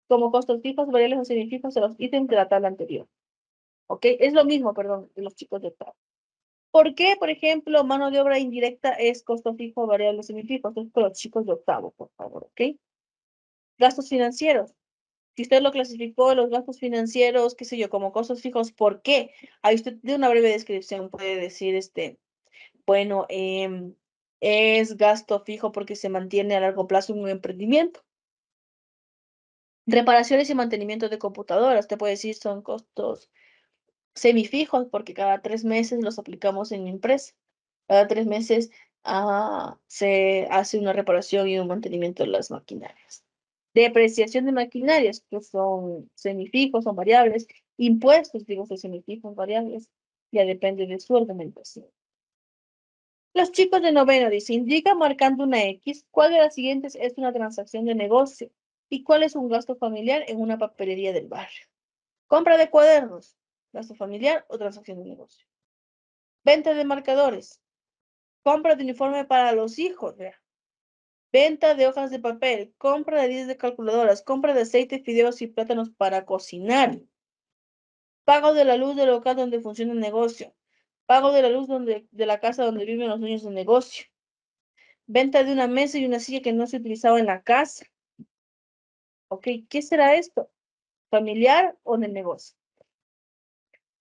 como costos fijos, variables o semifijos de los ítems de la tabla anterior. ¿Ok? Es lo mismo, perdón, de los chicos de octavo. ¿Por qué, por ejemplo, mano de obra indirecta es costo fijo, variable semifijo? Entonces, con los chicos de octavo, por favor, ¿ok? Gastos financieros. Si usted lo clasificó, los gastos financieros, qué sé yo, como costos fijos, ¿por qué? Ahí usted de una breve descripción puede decir, este, bueno, em, es gasto fijo porque se mantiene a largo plazo un emprendimiento. Reparaciones y mantenimiento de computadoras, Usted puede decir, son costos semifijos, porque cada tres meses los aplicamos en la empresa. Cada tres meses ah, se hace una reparación y un mantenimiento de las maquinarias. Depreciación de maquinarias, que son semifijos, son variables. Impuestos, digo, son semifijos, variables. Ya depende de su argumentación. Los chicos de noveno dice, indica marcando una X cuál de las siguientes es una transacción de negocio y cuál es un gasto familiar en una papelería del barrio. Compra de cuadernos gasto familiar o transacción de negocio. Venta de marcadores. Compra de uniforme para los hijos. Venta de hojas de papel. Compra de 10 de calculadoras. Compra de aceite, fideos y plátanos para cocinar. Pago de la luz del local donde funciona el negocio. Pago de la luz donde, de la casa donde viven los dueños del negocio. Venta de una mesa y una silla que no se utilizaba en la casa. Ok, ¿qué será esto? ¿Familiar o en negocio?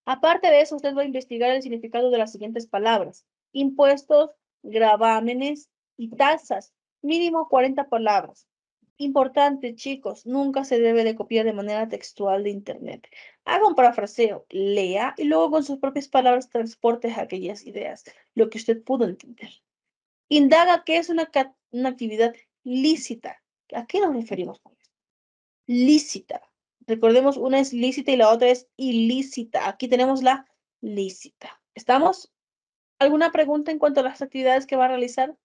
Aparte de eso, usted va a investigar el significado de las siguientes palabras. Impuestos, gravámenes y tasas. Mínimo 40 palabras. Importante, chicos, nunca se debe de copiar de manera textual de Internet. Haga un parafraseo, lea y luego con sus propias palabras transporte aquellas ideas, lo que usted pudo entender. Indaga qué es una, una actividad lícita. ¿A qué nos referimos con esto? Lícita. Recordemos, una es lícita y la otra es ilícita. Aquí tenemos la lícita. ¿Estamos? ¿Alguna pregunta en cuanto a las actividades que va a realizar?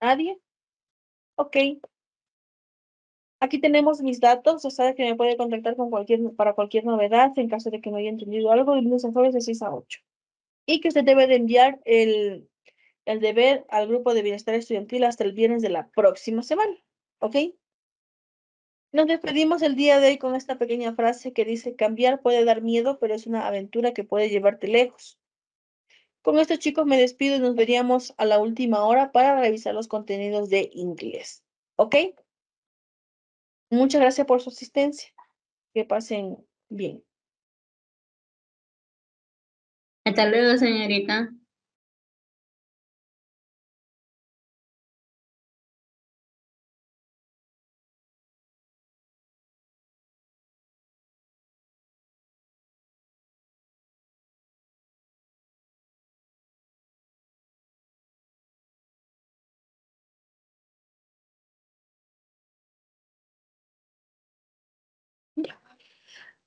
¿Nadie? Ok. Aquí tenemos mis datos, o sea que me puede contactar con cualquier, para cualquier novedad en caso de que no haya entendido algo, de lunes a jueves de 6 a 8. Y que usted debe de enviar el, el deber al grupo de bienestar estudiantil hasta el viernes de la próxima semana. ¿Ok? Nos despedimos el día de hoy con esta pequeña frase que dice, cambiar puede dar miedo, pero es una aventura que puede llevarte lejos. Con esto chicos me despido y nos veríamos a la última hora para revisar los contenidos de inglés. ¿Ok? Muchas gracias por su asistencia. Que pasen bien. Hasta luego, señorita.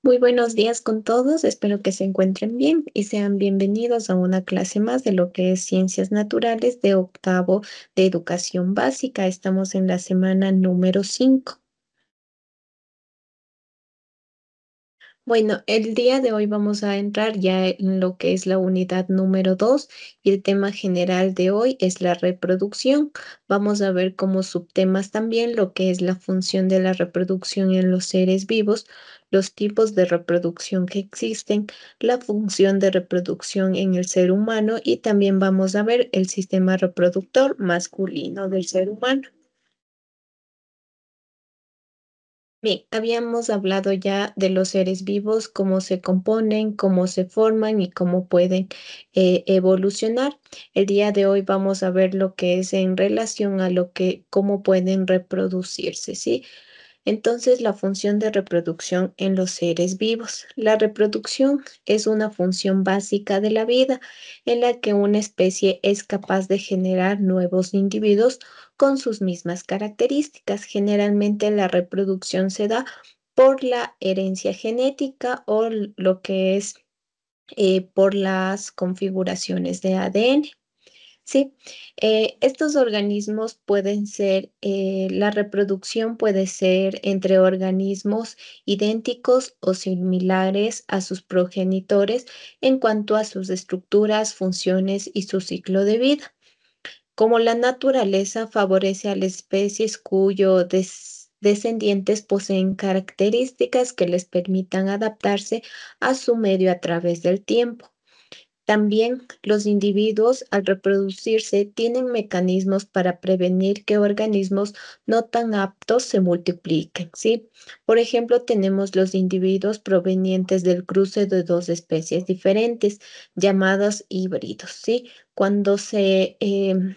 Muy buenos días con todos, espero que se encuentren bien y sean bienvenidos a una clase más de lo que es Ciencias Naturales de octavo de Educación Básica. Estamos en la semana número 5. Bueno, el día de hoy vamos a entrar ya en lo que es la unidad número dos y el tema general de hoy es la reproducción. Vamos a ver como subtemas también lo que es la función de la reproducción en los seres vivos, los tipos de reproducción que existen, la función de reproducción en el ser humano y también vamos a ver el sistema reproductor masculino del ser humano. Bien, habíamos hablado ya de los seres vivos, cómo se componen, cómo se forman y cómo pueden eh, evolucionar. El día de hoy vamos a ver lo que es en relación a lo que, cómo pueden reproducirse, ¿sí? Entonces, la función de reproducción en los seres vivos. La reproducción es una función básica de la vida en la que una especie es capaz de generar nuevos individuos con sus mismas características. Generalmente la reproducción se da por la herencia genética o lo que es eh, por las configuraciones de ADN. Sí, eh, estos organismos pueden ser, eh, la reproducción puede ser entre organismos idénticos o similares a sus progenitores en cuanto a sus estructuras, funciones y su ciclo de vida. Como la naturaleza favorece a las especies cuyo descendientes poseen características que les permitan adaptarse a su medio a través del tiempo. También los individuos al reproducirse tienen mecanismos para prevenir que organismos no tan aptos se multipliquen, ¿sí? Por ejemplo, tenemos los individuos provenientes del cruce de dos especies diferentes, llamadas híbridos, ¿sí? Cuando se... Em,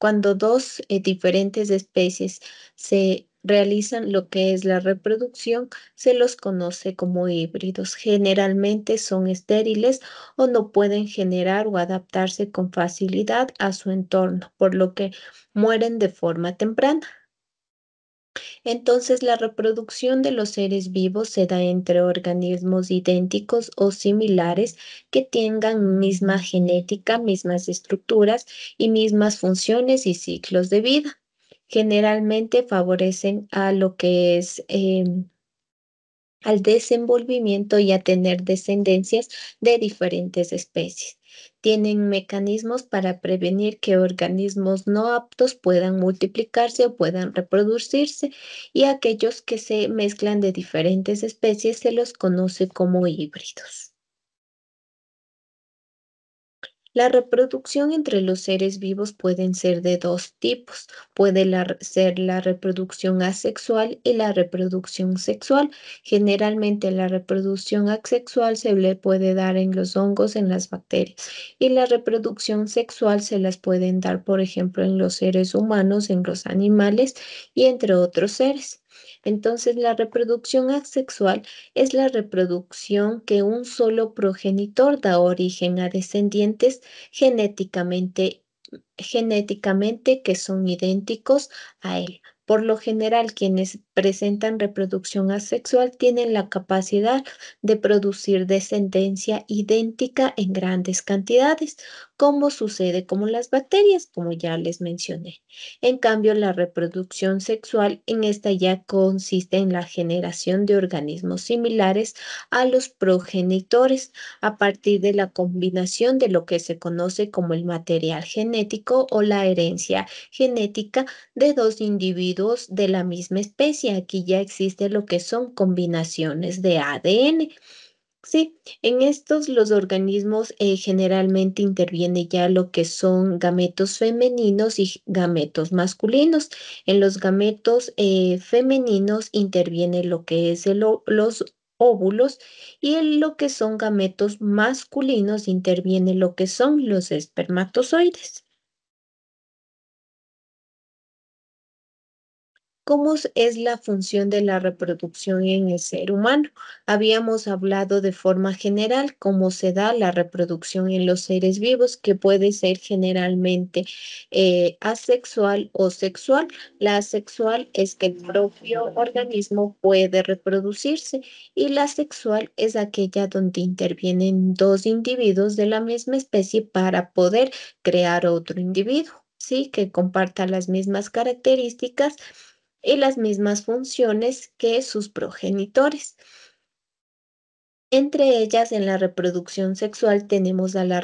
cuando dos eh, diferentes especies se realizan lo que es la reproducción, se los conoce como híbridos. Generalmente son estériles o no pueden generar o adaptarse con facilidad a su entorno, por lo que mueren de forma temprana. Entonces, la reproducción de los seres vivos se da entre organismos idénticos o similares que tengan misma genética, mismas estructuras y mismas funciones y ciclos de vida generalmente favorecen a lo que es eh, al desenvolvimiento y a tener descendencias de diferentes especies. Tienen mecanismos para prevenir que organismos no aptos puedan multiplicarse o puedan reproducirse y aquellos que se mezclan de diferentes especies se los conoce como híbridos. La reproducción entre los seres vivos pueden ser de dos tipos. Puede ser la reproducción asexual y la reproducción sexual. Generalmente la reproducción asexual se le puede dar en los hongos, en las bacterias. Y la reproducción sexual se las pueden dar, por ejemplo, en los seres humanos, en los animales y entre otros seres. Entonces, la reproducción asexual es la reproducción que un solo progenitor da origen a descendientes genéticamente, que son idénticos a él. Por lo general, quienes presentan reproducción asexual tienen la capacidad de producir descendencia idéntica en grandes cantidades, como sucede con las bacterias, como ya les mencioné. En cambio, la reproducción sexual en esta ya consiste en la generación de organismos similares a los progenitores a partir de la combinación de lo que se conoce como el material genético o la herencia genética de dos individuos de la misma especie. Aquí ya existe lo que son combinaciones de ADN. Sí, en estos los organismos eh, generalmente interviene ya lo que son gametos femeninos y gametos masculinos. En los gametos eh, femeninos interviene lo que es los óvulos y en lo que son gametos masculinos interviene lo que son los espermatozoides. cómo es la función de la reproducción en el ser humano. Habíamos hablado de forma general cómo se da la reproducción en los seres vivos, que puede ser generalmente eh, asexual o sexual. La asexual es que el propio organismo puede reproducirse y la sexual es aquella donde intervienen dos individuos de la misma especie para poder crear otro individuo. Sí, que comparta las mismas características y las mismas funciones que sus progenitores. Entre ellas, en la reproducción sexual tenemos a la,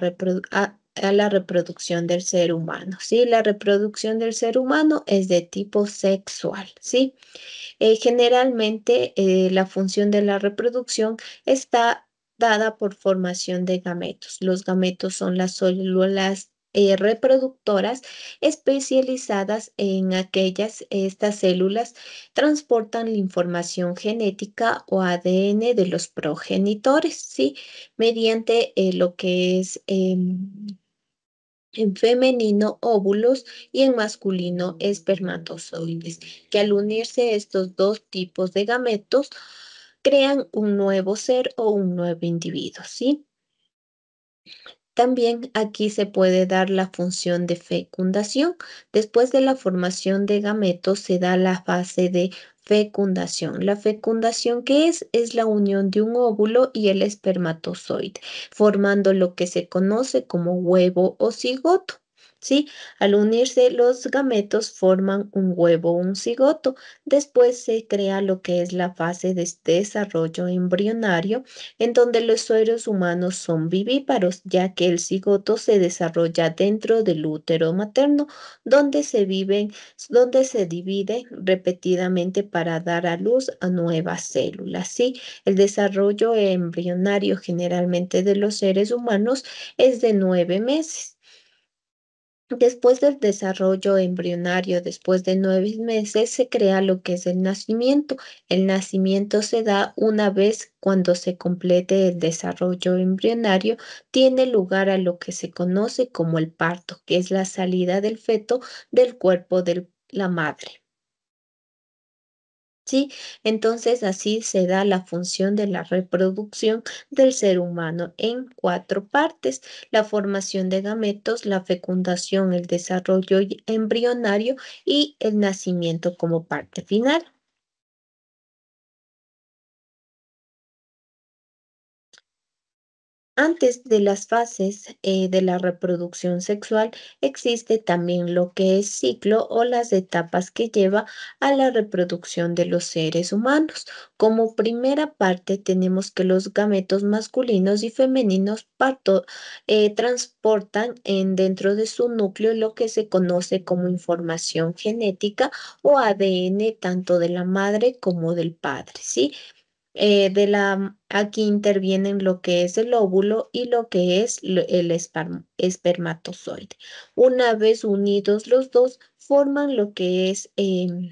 la reproducción del ser humano, ¿sí? La reproducción del ser humano es de tipo sexual, ¿sí? Eh, generalmente, eh, la función de la reproducción está dada por formación de gametos. Los gametos son las células eh, reproductoras especializadas en aquellas, estas células transportan la información genética o ADN de los progenitores, ¿sí? Mediante eh, lo que es em, en femenino óvulos y en masculino espermatozoides, que al unirse estos dos tipos de gametos crean un nuevo ser o un nuevo individuo, ¿sí? También aquí se puede dar la función de fecundación. Después de la formación de gametos se da la fase de fecundación. La fecundación que es es la unión de un óvulo y el espermatozoide, formando lo que se conoce como huevo o cigoto. ¿sí? Al unirse los gametos forman un huevo un cigoto. Después se crea lo que es la fase de desarrollo embrionario, en donde los seres humanos son vivíparos, ya que el cigoto se desarrolla dentro del útero materno, donde se viven, donde se divide repetidamente para dar a luz a nuevas células, ¿sí? El desarrollo embrionario generalmente de los seres humanos es de nueve meses. Después del desarrollo embrionario, después de nueve meses, se crea lo que es el nacimiento. El nacimiento se da una vez cuando se complete el desarrollo embrionario, tiene lugar a lo que se conoce como el parto, que es la salida del feto del cuerpo de la madre. ¿Sí? Entonces así se da la función de la reproducción del ser humano en cuatro partes, la formación de gametos, la fecundación, el desarrollo embrionario y el nacimiento como parte final. Antes de las fases eh, de la reproducción sexual existe también lo que es ciclo o las etapas que lleva a la reproducción de los seres humanos. Como primera parte tenemos que los gametos masculinos y femeninos eh, transportan dentro de su núcleo lo que se conoce como información genética o ADN tanto de la madre como del padre, ¿sí? Eh, de la, aquí intervienen lo que es el óvulo y lo que es el espermatozoide. Una vez unidos los dos, forman lo que es, em,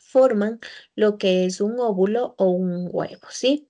forman lo que es un óvulo o un huevo, ¿sí?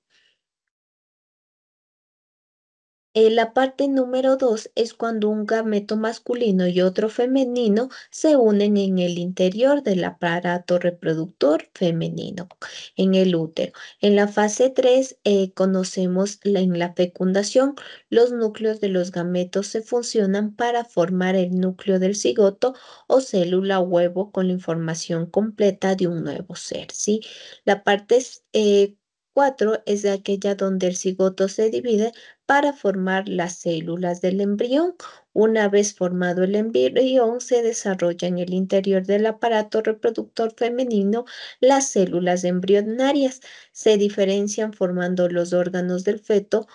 Eh, la parte número dos es cuando un gameto masculino y otro femenino se unen en el interior del aparato reproductor femenino, en el útero. En la fase 3 eh, conocemos en la fecundación, los núcleos de los gametos se funcionan para formar el núcleo del cigoto o célula huevo con la información completa de un nuevo ser. ¿sí? La parte eh, 4 es aquella donde el cigoto se divide para formar las células del embrión. Una vez formado el embrión, se desarrolla en el interior del aparato reproductor femenino las células embrionarias. Se diferencian formando los órganos del feto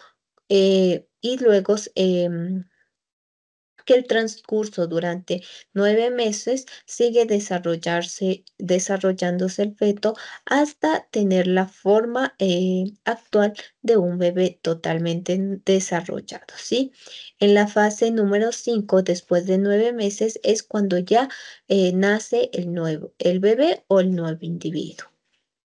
eh, y luego se em, que el transcurso durante nueve meses sigue desarrollarse, desarrollándose el feto hasta tener la forma eh, actual de un bebé totalmente desarrollado. ¿sí? En la fase número cinco, después de nueve meses, es cuando ya eh, nace el, nuevo, el bebé o el nuevo individuo.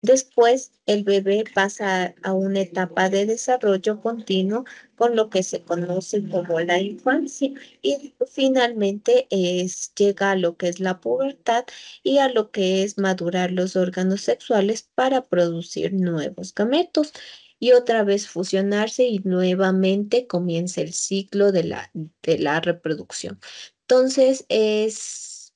Después, el bebé pasa a una etapa de desarrollo continuo con lo que se conoce como la infancia y finalmente es, llega a lo que es la pubertad y a lo que es madurar los órganos sexuales para producir nuevos gametos y otra vez fusionarse y nuevamente comienza el ciclo de la, de la reproducción. Entonces es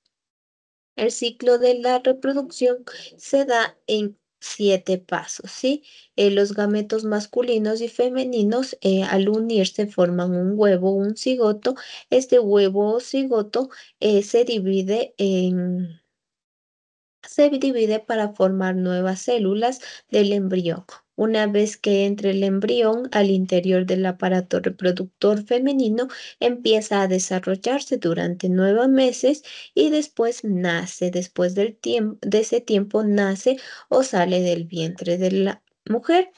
el ciclo de la reproducción se da en siete pasos, ¿sí? Eh, los gametos masculinos y femeninos eh, al unirse forman un huevo, un cigoto. Este huevo o cigoto eh, se divide en se divide para formar nuevas células del embrión. Una vez que entre el embrión al interior del aparato reproductor femenino, empieza a desarrollarse durante nueve meses y después nace. Después de ese tiempo nace o sale del vientre de la mujer.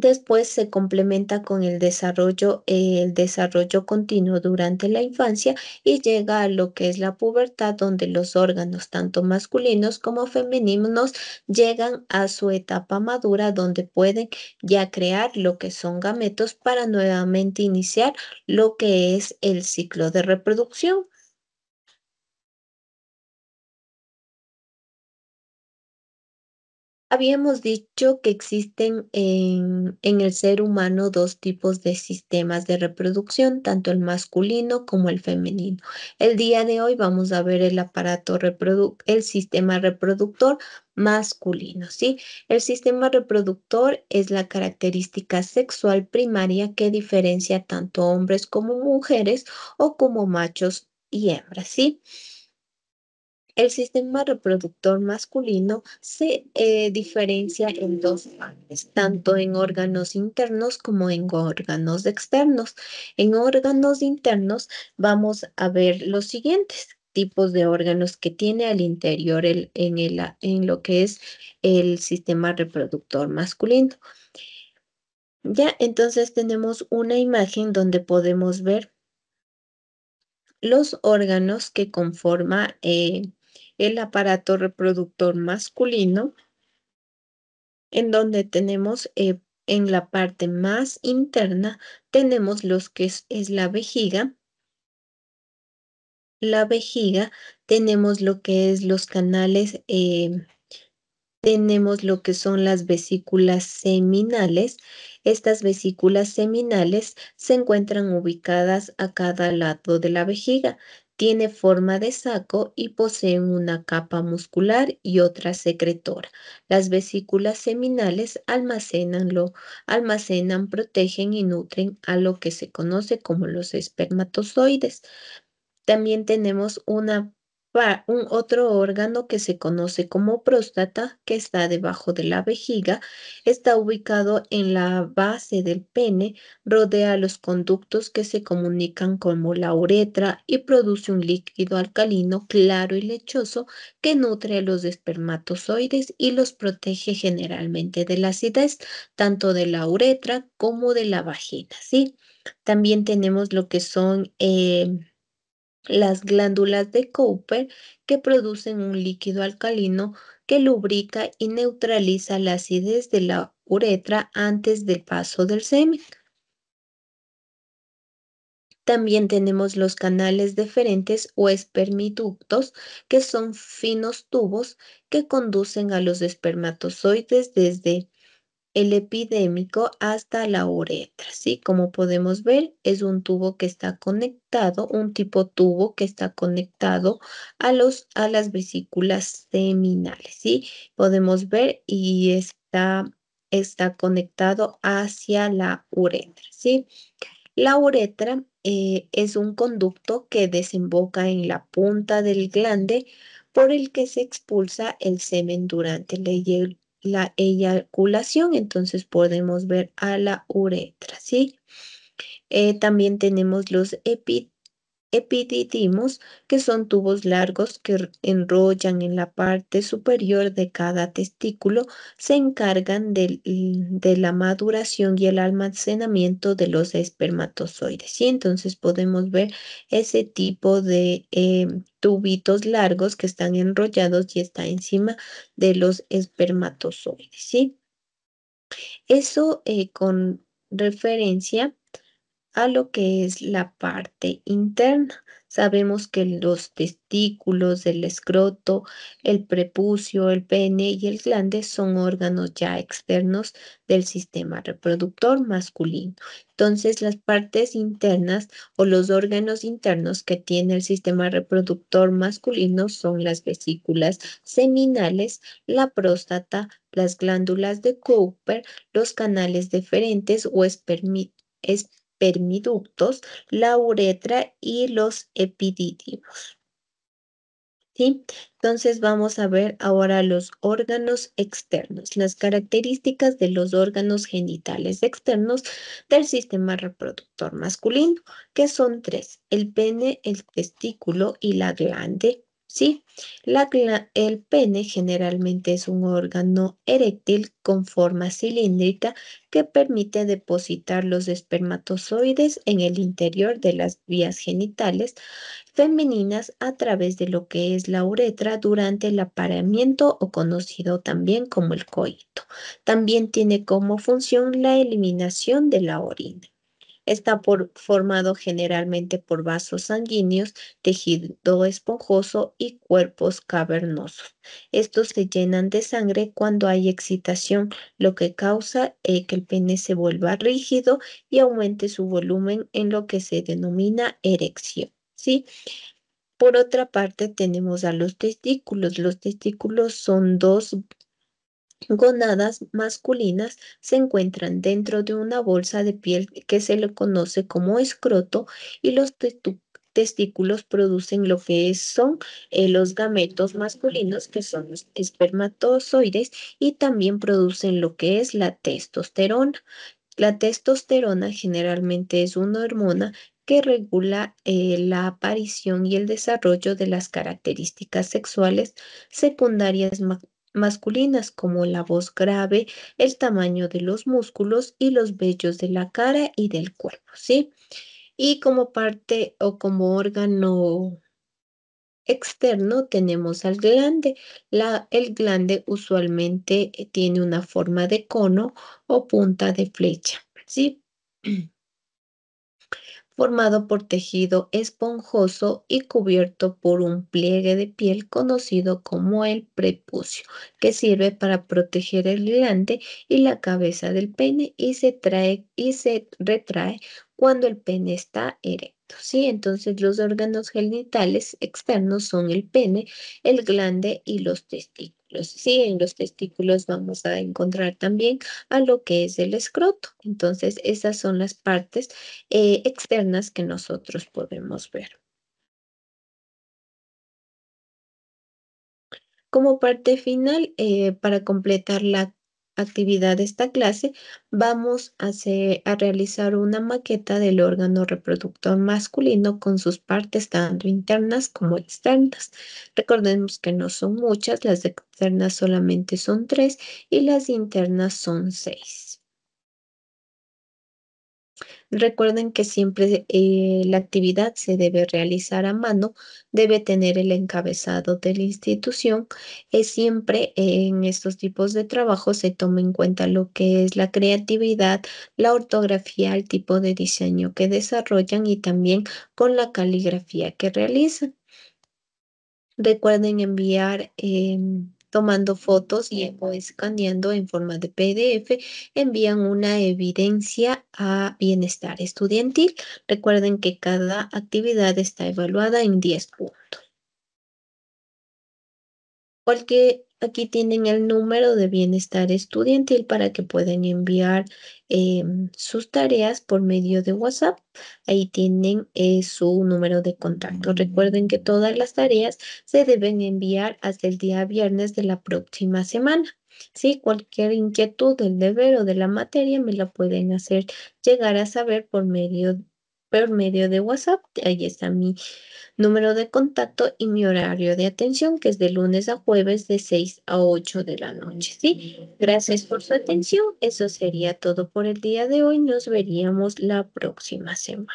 Después se complementa con el desarrollo, el desarrollo continuo durante la infancia y llega a lo que es la pubertad, donde los órganos, tanto masculinos como femeninos, llegan a su etapa madura, donde pueden ya crear lo que son gametos para nuevamente iniciar lo que es el ciclo de reproducción. Habíamos dicho que existen en, el ser humano dos tipos de sistemas de reproducción, tanto el masculino como el femenino. El día de hoy vamos a ver el aparato reproductor, el sistema reproductor masculino, ¿sí? El sistema reproductor es la característica sexual primaria que diferencia tanto hombres como mujeres o como machos y hembras, ¿sí? sí el sistema reproductor masculino se eh, diferencia en dos partes, tanto en órganos internos como en órganos externos. En órganos internos vamos a ver los siguientes tipos de órganos que tiene al interior el, en, en lo que es el sistema reproductor masculino. Ya, entonces tenemos una imagen donde podemos ver los órganos que conforma eh, el aparato reproductor masculino, en donde tenemos eh, en la parte más interna, tenemos los que es, la vejiga. La vejiga, tenemos lo que es los canales, eh, tenemos lo que son las vesículas seminales. Estas vesículas seminales se encuentran ubicadas a cada lado de la vejiga tiene forma de saco y posee una capa muscular y otra secretora. Las vesículas seminales almacenan, almacenan, protegen y nutren a lo que se conoce como los espermatozoides. También tenemos una un otro órgano que se conoce como próstata, que está debajo de la vejiga, está ubicado en la base del pene, rodea los conductos que se comunican como la uretra y produce un líquido alcalino claro y lechoso que nutre a los espermatozoides y los protege generalmente de la acidez, tanto de la uretra como de la vagina, ¿sí? También tenemos lo que son... Eh, las glándulas de Cooper que producen un líquido alcalino que lubrica y neutraliza la acidez de la uretra antes del paso del semen. También tenemos los canales deferentes o espermiductos, que son finos tubos que conducen a los espermatozoides desde el epidémico hasta la uretra, ¿sí? Como podemos ver, es un tubo que está conectado, un tipo tubo que está conectado a, los, a las vesículas seminales, ¿sí? Podemos ver y está, está conectado hacia la uretra, ¿sí? La uretra eh, es un conducto que desemboca en la punta del glande por el que se expulsa el semen durante el, la eyaculación, entonces podemos ver a la uretra, ¿sí? Eh, también tenemos los epididimos, que son tubos largos que enrollan en la parte superior de cada testículo, se encargan de, la maduración y el almacenamiento de los espermatozoides. Y entonces podemos ver ese tipo de em, tubitos largos que están enrollados y está encima de los espermatozoides, ¿sí? Eso eh, con referencia a lo que es la parte interna. Sabemos que los testículos, el escroto, el prepucio, el pene y el glande son órganos ya externos del sistema reproductor masculino. Entonces, las partes internas o los órganos internos que tiene el sistema reproductor masculino son las vesículas seminales, la próstata, las glándulas de Cooper, los canales deferentes o es permiductos, la uretra y los epidídimos. Entonces vamos a ver ahora los órganos externos, las características de los órganos genitales externos del sistema reproductor masculino, que son tres, el pene, el testículo y la glande ¿sí? el pene generalmente es un órgano eréctil con forma cilíndrica que permite depositar los espermatozoides en el interior de las vías genitales femeninas a través de lo que es la uretra durante el apareamiento o conocido también como el coito. También tiene como función la eliminación de la orina. Está formado generalmente por vasos sanguíneos, tejido esponjoso y cuerpos cavernosos. Estos se llenan de sangre cuando hay excitación, lo que causa eh, que el pene se vuelva rígido y aumente su volumen en lo que se denomina erección. ¿sí? Por otra parte, tenemos a los testículos. Los testículos son dos Gonadas masculinas se encuentran dentro de una bolsa de piel que se le conoce como escroto y los testículos producen lo que son eh, los gametos masculinos, que son los espermatozoides, y también producen lo que es la testosterona. La testosterona generalmente es una hormona que regula eh, la aparición y el desarrollo de las características sexuales secundarias masculinas como la voz grave, el tamaño de los músculos y los vellos de la cara y del cuerpo, ¿sí? Y como parte o como órgano externo tenemos al glande. La, el glande usualmente eh, tiene una forma de cono o punta de flecha, ¿sí? formado por tejido esponjoso y cubierto por un pliegue de piel conocido como el prepucio, que sirve para proteger el glande y la cabeza del pene y se trae y se retrae cuando el pene está erecto. ¿sí? Entonces los órganos genitales externos son el pene, el glande y los testículos. Sí, en los testículos vamos a encontrar también a lo que es el escroto. Entonces, esas son las partes eh, externas que nosotros podemos ver. Como parte final, eh, para completar la actividad de esta clase, vamos a, a realizar una maqueta del órgano reproductor masculino con sus partes tanto internas como externas. Recordemos que no son muchas, las externas solamente son tres y las internas son seis. Recuerden que siempre eh, la actividad se debe realizar a mano, debe tener el encabezado de la institución. y siempre eh, en estos tipos de trabajo se toma en cuenta lo que es la creatividad, la ortografía, el tipo de diseño que desarrollan y también con la caligrafía que realizan. Recuerden enviar... Em, tomando fotos y escaneando en forma de PDF, envían una evidencia a bienestar estudiantil. Recuerden que cada actividad está evaluada en 10 puntos. Aquí tienen el número de bienestar estudiantil para que puedan enviar em, sus tareas por medio de WhatsApp. Ahí tienen eh, su número de contacto. Recuerden que todas las tareas se deben enviar hasta el día viernes de la próxima semana. ¿sí? Cualquier inquietud del deber o de la materia me la pueden hacer llegar a saber por medio de por medio de WhatsApp. Ahí está mi número de contacto y mi horario de atención, que es de lunes a jueves de 6 a 8 de la noche. ¿sí? Gracias por su atención. Eso sería todo por el día de hoy. Nos veríamos la próxima semana.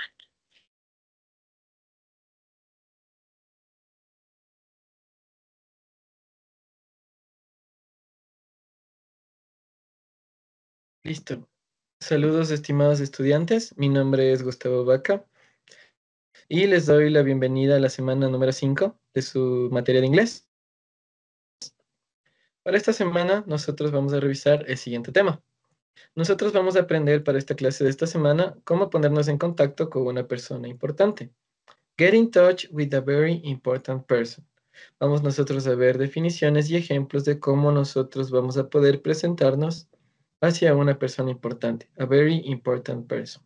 Listo. Saludos estimados estudiantes, mi nombre es Gustavo Vaca y les doy la bienvenida a la semana número 5 de su materia de inglés. Para esta semana nosotros vamos a revisar el siguiente tema. Nosotros vamos a aprender para esta clase de esta semana cómo ponernos en contacto con una persona importante. Get in touch with a very important person. Vamos nosotros a ver definiciones y ejemplos de cómo nosotros vamos a poder presentarnos hacia una persona importante, a very important person.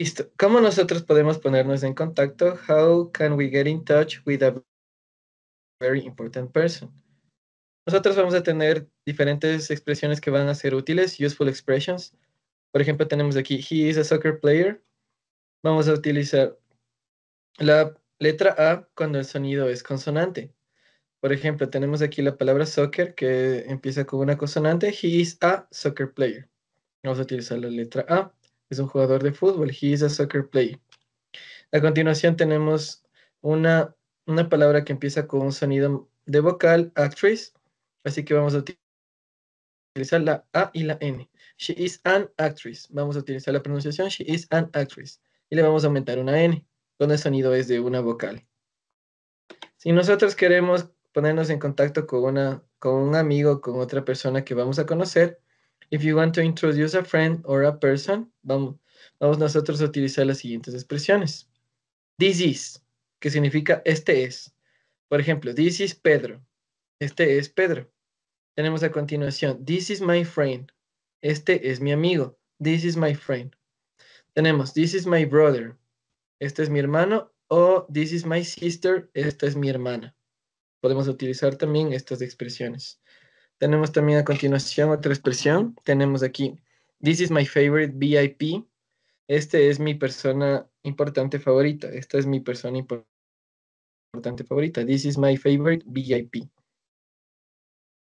Listo. ¿Cómo nosotros podemos ponernos en contacto? How can we get in touch with a very important person? Nosotros vamos a tener diferentes expresiones que van a ser útiles, useful expressions. Por ejemplo, tenemos aquí, he is a soccer player. Vamos a utilizar la letra A cuando el sonido es consonante. Por ejemplo, tenemos aquí la palabra soccer que empieza con una consonante. He is a soccer player. Vamos a utilizar la letra A. Es un jugador de fútbol. He is a soccer player. A continuación tenemos una, una palabra que empieza con un sonido de vocal, actress. Así que vamos a utilizar la A y la N. She is an actress. Vamos a utilizar la pronunciación. She is an actress. Y le vamos a aumentar una N, donde el sonido es de una vocal. Si nosotros queremos ponernos en contacto con, una, con un amigo, con otra persona que vamos a conocer. If you want to introduce a friend or a person, vamos, vamos nosotros a utilizar las siguientes expresiones. This is, que significa este es. Por ejemplo, this is Pedro. Este es Pedro. Tenemos a continuación, this is my friend. Este es mi amigo. This is my friend. Tenemos, this is my brother. Este es mi hermano. O this is my sister. Esta es mi hermana podemos utilizar también estas expresiones. Tenemos también a continuación otra expresión. Tenemos aquí, this is my favorite VIP. Este es mi persona importante favorita. Esta es mi persona importante favorita. This is my favorite VIP.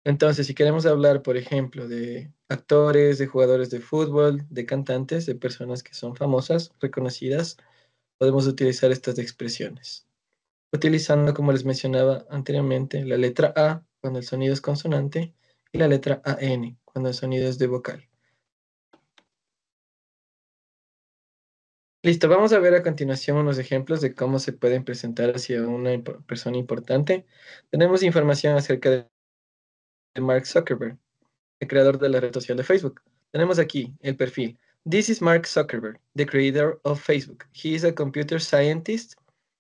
Entonces, si queremos hablar, por ejemplo, de actores, de jugadores de fútbol, de cantantes, de personas que son famosas, reconocidas, podemos utilizar estas expresiones utilizando, como les mencionaba anteriormente, la letra A cuando el sonido es consonante y la letra AN cuando el sonido es de vocal. Listo, vamos a ver a continuación unos ejemplos de cómo se pueden presentar hacia una persona importante. Tenemos información acerca de Mark Zuckerberg, el creador de la red social de Facebook. Tenemos aquí el perfil. This is Mark Zuckerberg, the creator of Facebook. He is a computer scientist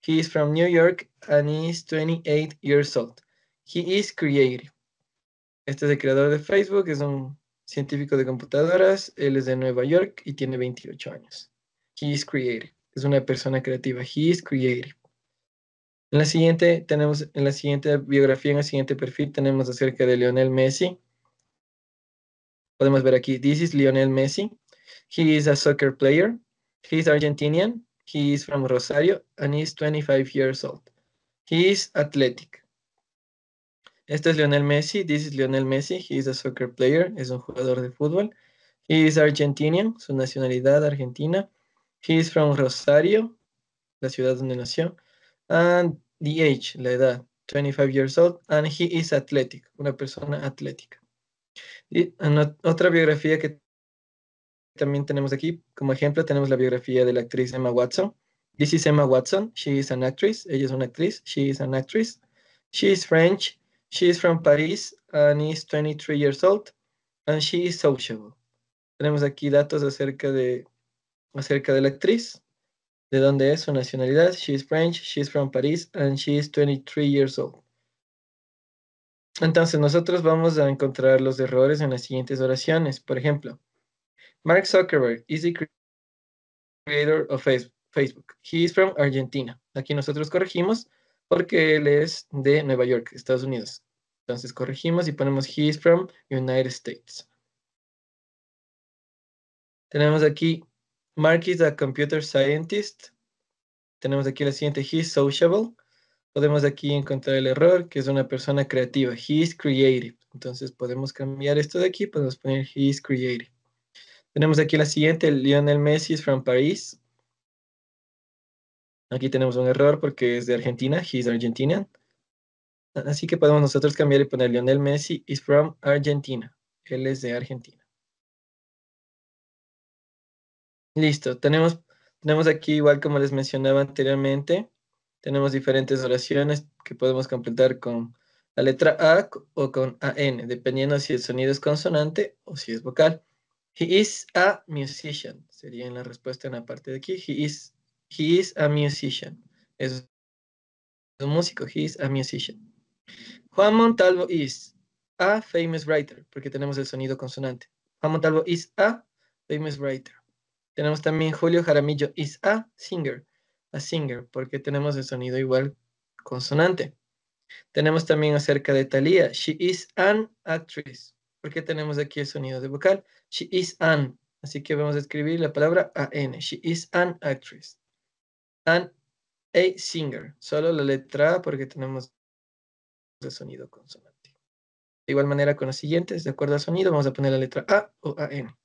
He is from New York and is 28 years old. He is creative. Este es el creador de Facebook, es un científico de computadoras, él es de Nueva York y tiene 28 años. He is creative. Es una persona creativa. He is creative. En la siguiente tenemos en la siguiente biografía, en el siguiente perfil tenemos acerca de Lionel Messi. Podemos ver aquí, this is Lionel Messi. He is a soccer player. He is Argentinian. He is from Rosario and is 25 years old. He is athletic. Este es Lionel Messi. This is Lionel Messi. He is a soccer player. Es un jugador de fútbol. He is Argentinian. Su nacionalidad argentina. He is from Rosario, la ciudad donde nació. And the age, la edad, 25 years old. And he is athletic, una persona atlética. Y otra biografía que también tenemos aquí, como ejemplo, tenemos la biografía de la actriz Emma Watson. This is Emma Watson. She is an actress. Ella es una actriz. She is an actress. She is French. She is from Paris and is 23 years old. And she is sociable. Tenemos aquí datos acerca de, acerca de la actriz, de dónde es, su nacionalidad. She is French. She is from Paris and she is 23 years old. Entonces, nosotros vamos a encontrar los errores en las siguientes oraciones. Por ejemplo, Mark Zuckerberg is the creator of Facebook. He is from Argentina. Aquí nosotros corregimos porque él es de Nueva York, Estados Unidos. Entonces corregimos y ponemos he is from United States. Tenemos aquí Mark is a computer scientist. Tenemos aquí la siguiente he is sociable. Podemos aquí encontrar el error, que es una persona creativa. He is creative. Entonces podemos cambiar esto de aquí, podemos poner he is creative. Tenemos aquí la siguiente, Lionel Messi is from Paris. Aquí tenemos un error porque es de Argentina, he is Argentinian. Así que podemos nosotros cambiar y poner Lionel Messi is from Argentina. Él es de Argentina. Listo, tenemos, tenemos aquí igual como les mencionaba anteriormente, tenemos diferentes oraciones que podemos completar con la letra A o con AN, dependiendo si el sonido es consonante o si es vocal. He is a musician. Sería en la respuesta en la parte de aquí. He is, he is a musician. Es un músico. He is a musician. Juan Montalvo is a famous writer, porque tenemos el sonido consonante. Juan Montalvo is a famous writer. Tenemos también Julio Jaramillo is a singer, a singer, porque tenemos el sonido igual consonante. Tenemos también acerca de Thalía, she is an actress porque tenemos aquí el sonido de vocal. She is an. Así que vamos a escribir la palabra A-N. She is an actress. An a singer. Solo la letra A porque tenemos el sonido consonante. De igual manera con los siguientes, de acuerdo al sonido, vamos a poner la letra A o an.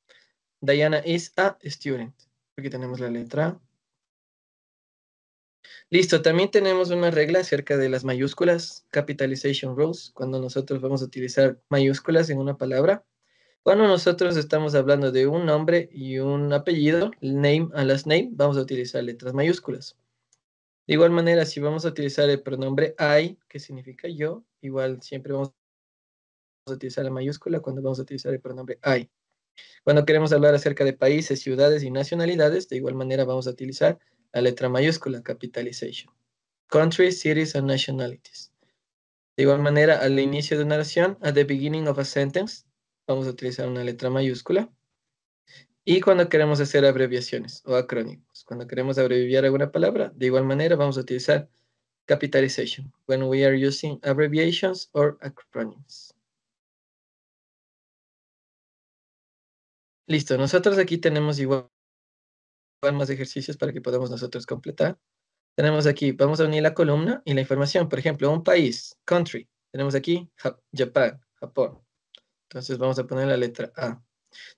Diana is a student. Porque tenemos la letra A Listo, también tenemos una regla acerca de las mayúsculas, capitalization rules, cuando nosotros vamos a utilizar mayúsculas en una palabra. Cuando nosotros estamos hablando de un nombre y un apellido, name a last name, vamos a utilizar letras mayúsculas. De igual manera, si vamos a utilizar el pronombre I, que significa yo, igual siempre vamos a utilizar la mayúscula cuando vamos a utilizar el pronombre I. Cuando queremos hablar acerca de países, ciudades y nacionalidades, de igual manera vamos a utilizar la letra mayúscula, capitalization. Countries, cities, and nationalities. De igual manera, al inicio de una oración, at the beginning of a sentence, vamos a utilizar una letra mayúscula. Y cuando queremos hacer abreviaciones o acrónimos, cuando queremos abreviar alguna palabra, de igual manera vamos a utilizar capitalization when we are using abbreviations or acronyms. Listo, nosotros aquí tenemos igual más ejercicios para que podamos nosotros completar. Tenemos aquí, vamos a unir la columna y la información. Por ejemplo, un país, country. Tenemos aquí Japón, Japón. Entonces vamos a poner la letra A.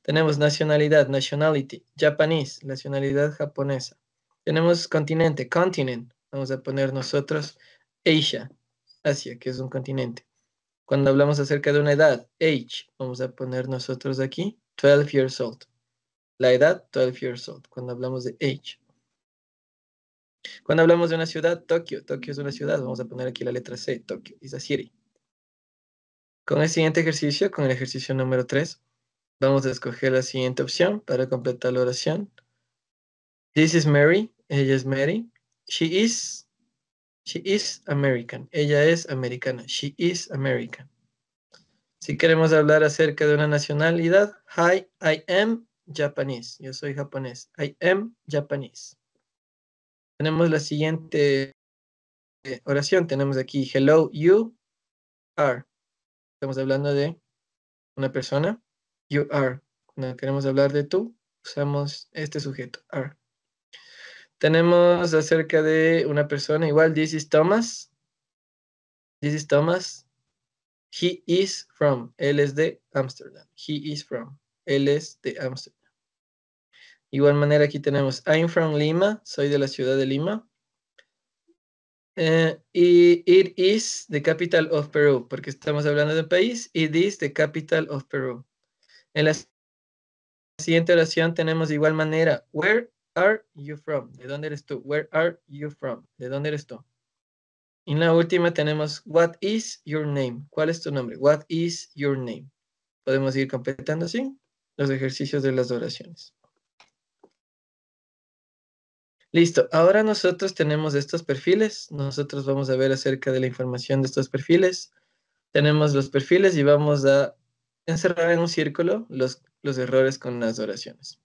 Tenemos nacionalidad, nationality, japonés, nacionalidad japonesa. Tenemos continente, continent. Vamos a poner nosotros Asia, Asia, que es un continente. Cuando hablamos acerca de una edad, age, vamos a poner nosotros aquí 12 years old. La edad, 12 years old, cuando hablamos de age. Cuando hablamos de una ciudad, Tokio. Tokio es una ciudad. Vamos a poner aquí la letra C, Tokio, is a city. Con el siguiente ejercicio, con el ejercicio número 3, vamos a escoger la siguiente opción para completar la oración. This is Mary. Ella es Mary. She is, she is American. Ella es americana. She is American. Si queremos hablar acerca de una nacionalidad, hi, I am Japanese. Yo soy japonés. I am Japanese. Tenemos la siguiente eh, oración. Tenemos aquí, hello, you are. Estamos hablando de una persona. You are. Cuando queremos hablar de tú, usamos este sujeto, are. Tenemos acerca de una persona igual, this is Thomas. This is Thomas. He is from. Él es de Amsterdam. He is from él es de Amsterdam. Igual manera aquí tenemos, I'm from Lima, soy de la ciudad de Lima. Eh, y it is the capital of Peru, porque estamos hablando de un país. It is the capital of Peru. En la siguiente oración tenemos de igual manera, where are you from? ¿De dónde eres tú? Where are you from? ¿De dónde eres tú? Y en la última tenemos, what is your name? ¿Cuál es tu nombre? What is your name? Podemos ir completando así los ejercicios de las oraciones. Listo, ahora nosotros tenemos estos perfiles, nosotros vamos a ver acerca de la información de estos perfiles. Tenemos los perfiles y vamos a encerrar en un círculo los, los errores con las oraciones.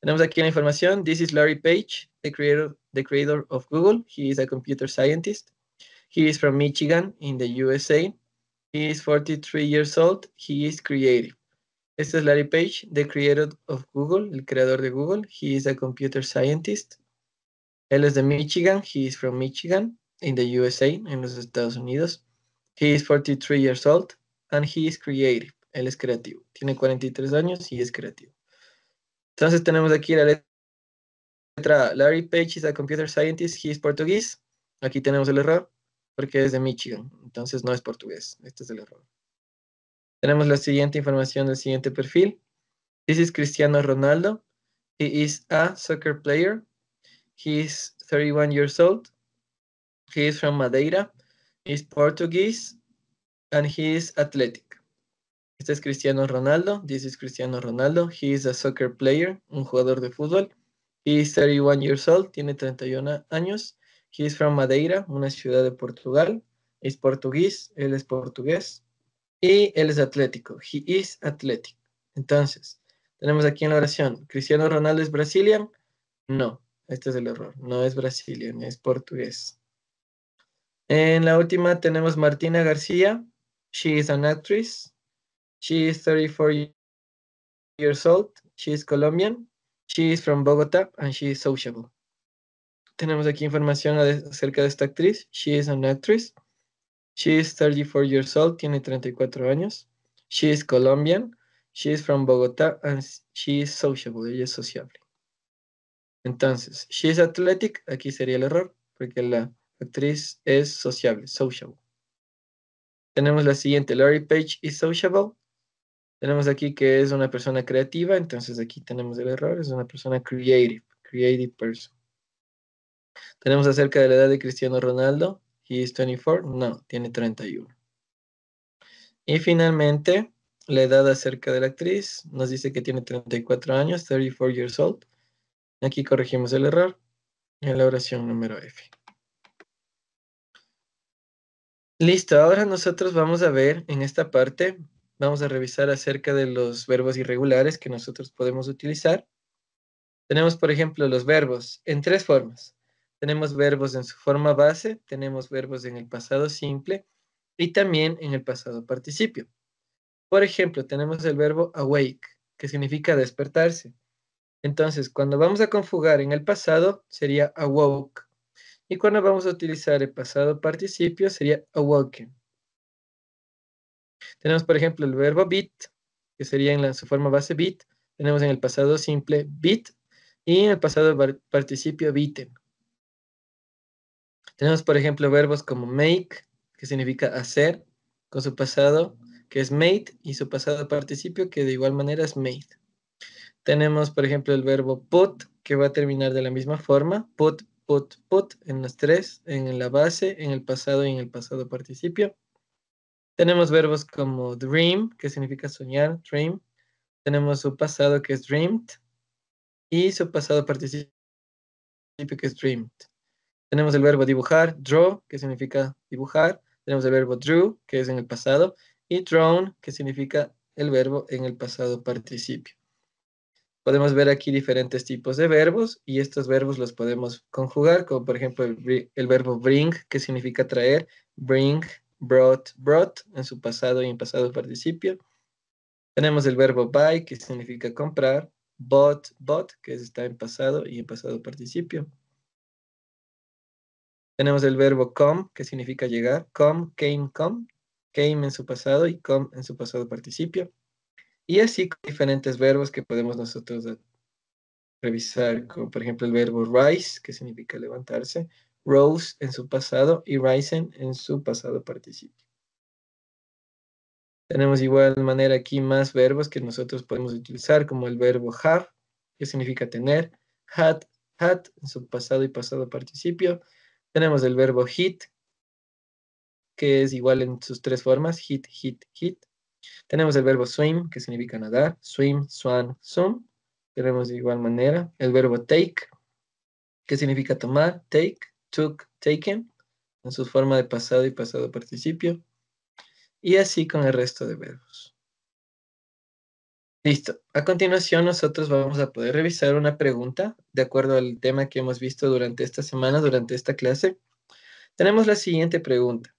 Tenemos aquí la información. This is Larry Page, the creator, the creator of Google. He is a computer scientist. He is from Michigan in the USA. He is 43 years old. He is creative. Este es Larry Page, the creator of Google, el creador de Google. He is a computer scientist. Él es de Michigan. He is from Michigan, in the USA, en los Estados Unidos. He is 43 years old and he is creative. Él es creativo. Tiene 43 años y es creativo. Entonces tenemos aquí la letra Larry Page is a computer scientist. He is portugués. Aquí tenemos el error porque es de Michigan. Entonces no es portugués. Este es el error. Tenemos la siguiente información del siguiente perfil. This is Cristiano Ronaldo. He is a soccer player. He is 31 years old. He is from Madeira. He is Portuguese. And he is athletic. Este es Cristiano Ronaldo. This is Cristiano Ronaldo. He is a soccer player, un jugador de fútbol. He is 31 years old. Tiene 31 años. He is from Madeira, una ciudad de Portugal. He is portugués. Él es portugués. Y él es atlético. He is athletic. Entonces, tenemos aquí en la oración, ¿Cristiano Ronaldo es Brazilian? No, este es el error. No es Brazilian, es portugués. En la última tenemos Martina García. She is an actress. She is 34 years old. She is Colombian. She is from Bogotá and she is sociable. Tenemos aquí información acerca de esta actriz. She is an actress. She is 34 years old, tiene 34 años. She is Colombian. She is from Bogotá and she is sociable, ella es sociable. Entonces, she is athletic, aquí sería el error, porque la actriz es sociable, sociable. Tenemos la siguiente, Larry Page is sociable. Tenemos aquí que es una persona creativa, entonces aquí tenemos el error, es una persona creative, creative person. Tenemos acerca de la edad de Cristiano Ronaldo, He is 24. No, tiene 31. Y finalmente, la edad acerca de la actriz nos dice que tiene 34 años, 34 years old. Aquí corregimos el error en la oración número F. Listo, ahora nosotros vamos a ver en esta parte, vamos a revisar acerca de los verbos irregulares que nosotros podemos utilizar. Tenemos, por ejemplo, los verbos en tres formas. Tenemos verbos en su forma base, tenemos verbos en el pasado simple y también en el pasado participio. Por ejemplo, tenemos el verbo awake, que significa despertarse. Entonces, cuando vamos a conjugar en el pasado, sería awoke. Y cuando vamos a utilizar el pasado participio, sería awoken. Tenemos, por ejemplo, el verbo beat, que sería en su forma base beat. Tenemos en el pasado simple beat y en el pasado participio beaten. Tenemos, por ejemplo, verbos como make, que significa hacer, con su pasado, que es made, y su pasado participio, que de igual manera es made. Tenemos, por ejemplo, el verbo put, que va a terminar de la misma forma, put, put, put, en los tres, en la base, en el pasado y en el pasado participio. Tenemos verbos como dream, que significa soñar, dream. Tenemos su pasado, que es dreamed, y su pasado participio, que es dreamed. Tenemos el verbo dibujar, draw, que significa dibujar. Tenemos el verbo drew, que es en el pasado. Y drawn, que significa el verbo en el pasado participio. Podemos ver aquí diferentes tipos de verbos y estos verbos los podemos conjugar, como por ejemplo el, verbo bring, que significa traer. Bring, brought, brought, en su pasado y en pasado participio. Tenemos el verbo buy, que significa comprar. Bought, bought, que está en pasado y en pasado participio. Tenemos el verbo come, que significa llegar. Come, came, come. Came en su pasado y come en su pasado participio. Y así con diferentes verbos que podemos nosotros revisar, como por ejemplo el verbo rise, que significa levantarse, rose en su pasado y risen en su pasado participio. Tenemos igual manera aquí más verbos que nosotros podemos utilizar, como el verbo have, que significa tener, had, had en su pasado y pasado participio, tenemos el verbo hit, que es igual en sus tres formas, hit, hit, hit. Tenemos el verbo swim, que significa nadar, swim, swan, swim. Tenemos de igual manera el verbo take, que significa tomar, take, took, taken, en su forma de pasado y pasado participio. Y así con el resto de verbos. Listo. A continuación, nosotros vamos a poder revisar una pregunta de acuerdo al tema que hemos visto durante esta semana, durante esta clase. Tenemos la siguiente pregunta.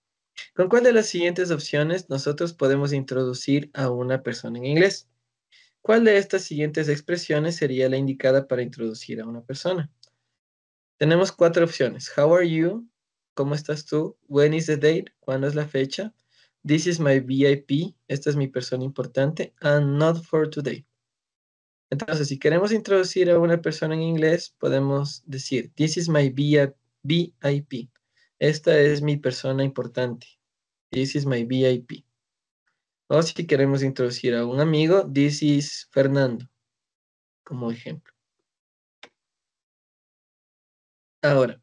¿Con cuál de las siguientes opciones nosotros podemos introducir a una persona en inglés? ¿Cuál de estas siguientes expresiones sería la indicada para introducir a una persona? Tenemos cuatro opciones. How are you? ¿Cómo estás tú? When is the date? ¿Cuándo es la fecha? This is my VIP. Esta es mi persona importante. And not for today. Entonces, si queremos introducir a una persona en inglés, podemos decir, this is my VIP. Esta es mi persona importante. This is my VIP. O si queremos introducir a un amigo, this is Fernando, como ejemplo. Ahora,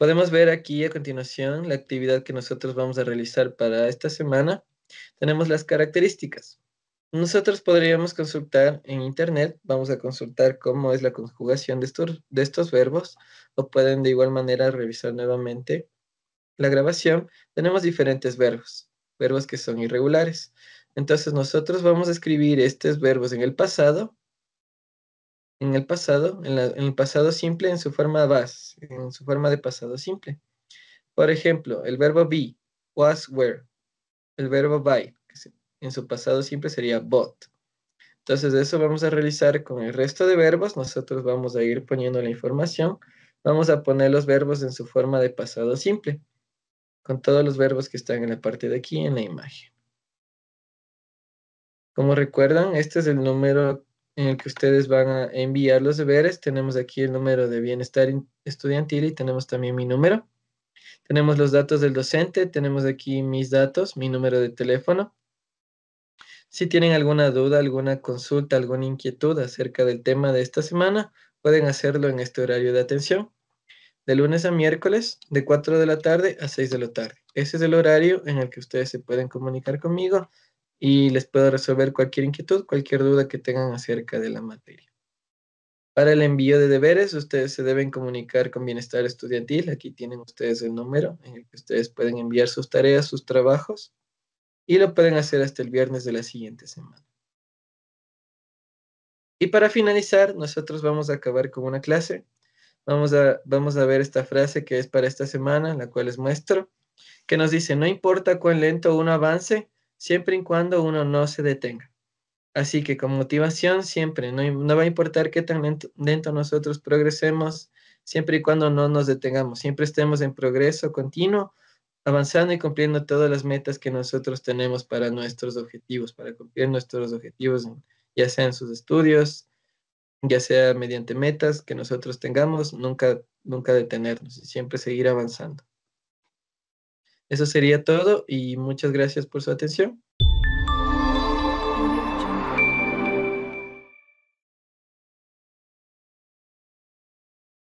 Podemos ver aquí a continuación la actividad que nosotros vamos a realizar para esta semana. Tenemos las características. Nosotros podríamos consultar en internet, vamos a consultar cómo es la conjugación de estos, verbos o pueden de igual manera revisar nuevamente la grabación. Tenemos diferentes verbos, verbos que son irregulares. Entonces nosotros vamos a escribir estos verbos en el pasado en el pasado, en, el pasado simple, en su forma en su forma de pasado simple. Por ejemplo, el verbo be, was, were. El verbo by, en su pasado simple sería bought. Entonces, eso vamos a realizar con el resto de verbos. Nosotros vamos a ir poniendo la información. Vamos a poner los verbos en su forma de pasado simple, con todos los verbos que están en la parte de aquí en la imagen. Como recuerdan, este es el número en el que ustedes van a enviar los deberes. Tenemos aquí el número de bienestar estudiantil y tenemos también mi número. Tenemos los datos del docente, tenemos aquí mis datos, mi número de teléfono. Si tienen alguna duda, alguna consulta, alguna inquietud acerca del tema de esta semana, pueden hacerlo en este horario de atención, de lunes a miércoles, de 4 de la tarde a 6 de la tarde. Ese es el horario en el que ustedes se pueden comunicar conmigo y les puedo resolver cualquier inquietud, cualquier duda que tengan acerca de la materia. Para el envío de deberes, ustedes se deben comunicar con Bienestar Estudiantil. Aquí tienen ustedes el número en el que ustedes pueden enviar sus tareas, sus trabajos, y lo pueden hacer hasta el viernes de la siguiente semana. Y para finalizar, nosotros vamos a acabar con una clase. Vamos a, vamos a ver esta frase que es para esta semana, la cual les muestro, que nos dice, no importa cuán lento uno avance, siempre y cuando uno no se detenga. Así que con motivación siempre, no, va a importar qué tan lento, nosotros progresemos, siempre y cuando no nos detengamos, siempre estemos en progreso continuo, avanzando y cumpliendo todas las metas que nosotros tenemos para nuestros objetivos, para cumplir nuestros objetivos, ya sean sus estudios, ya sea mediante metas que nosotros tengamos, nunca, nunca detenernos y siempre seguir avanzando. Eso sería todo y muchas gracias por su atención.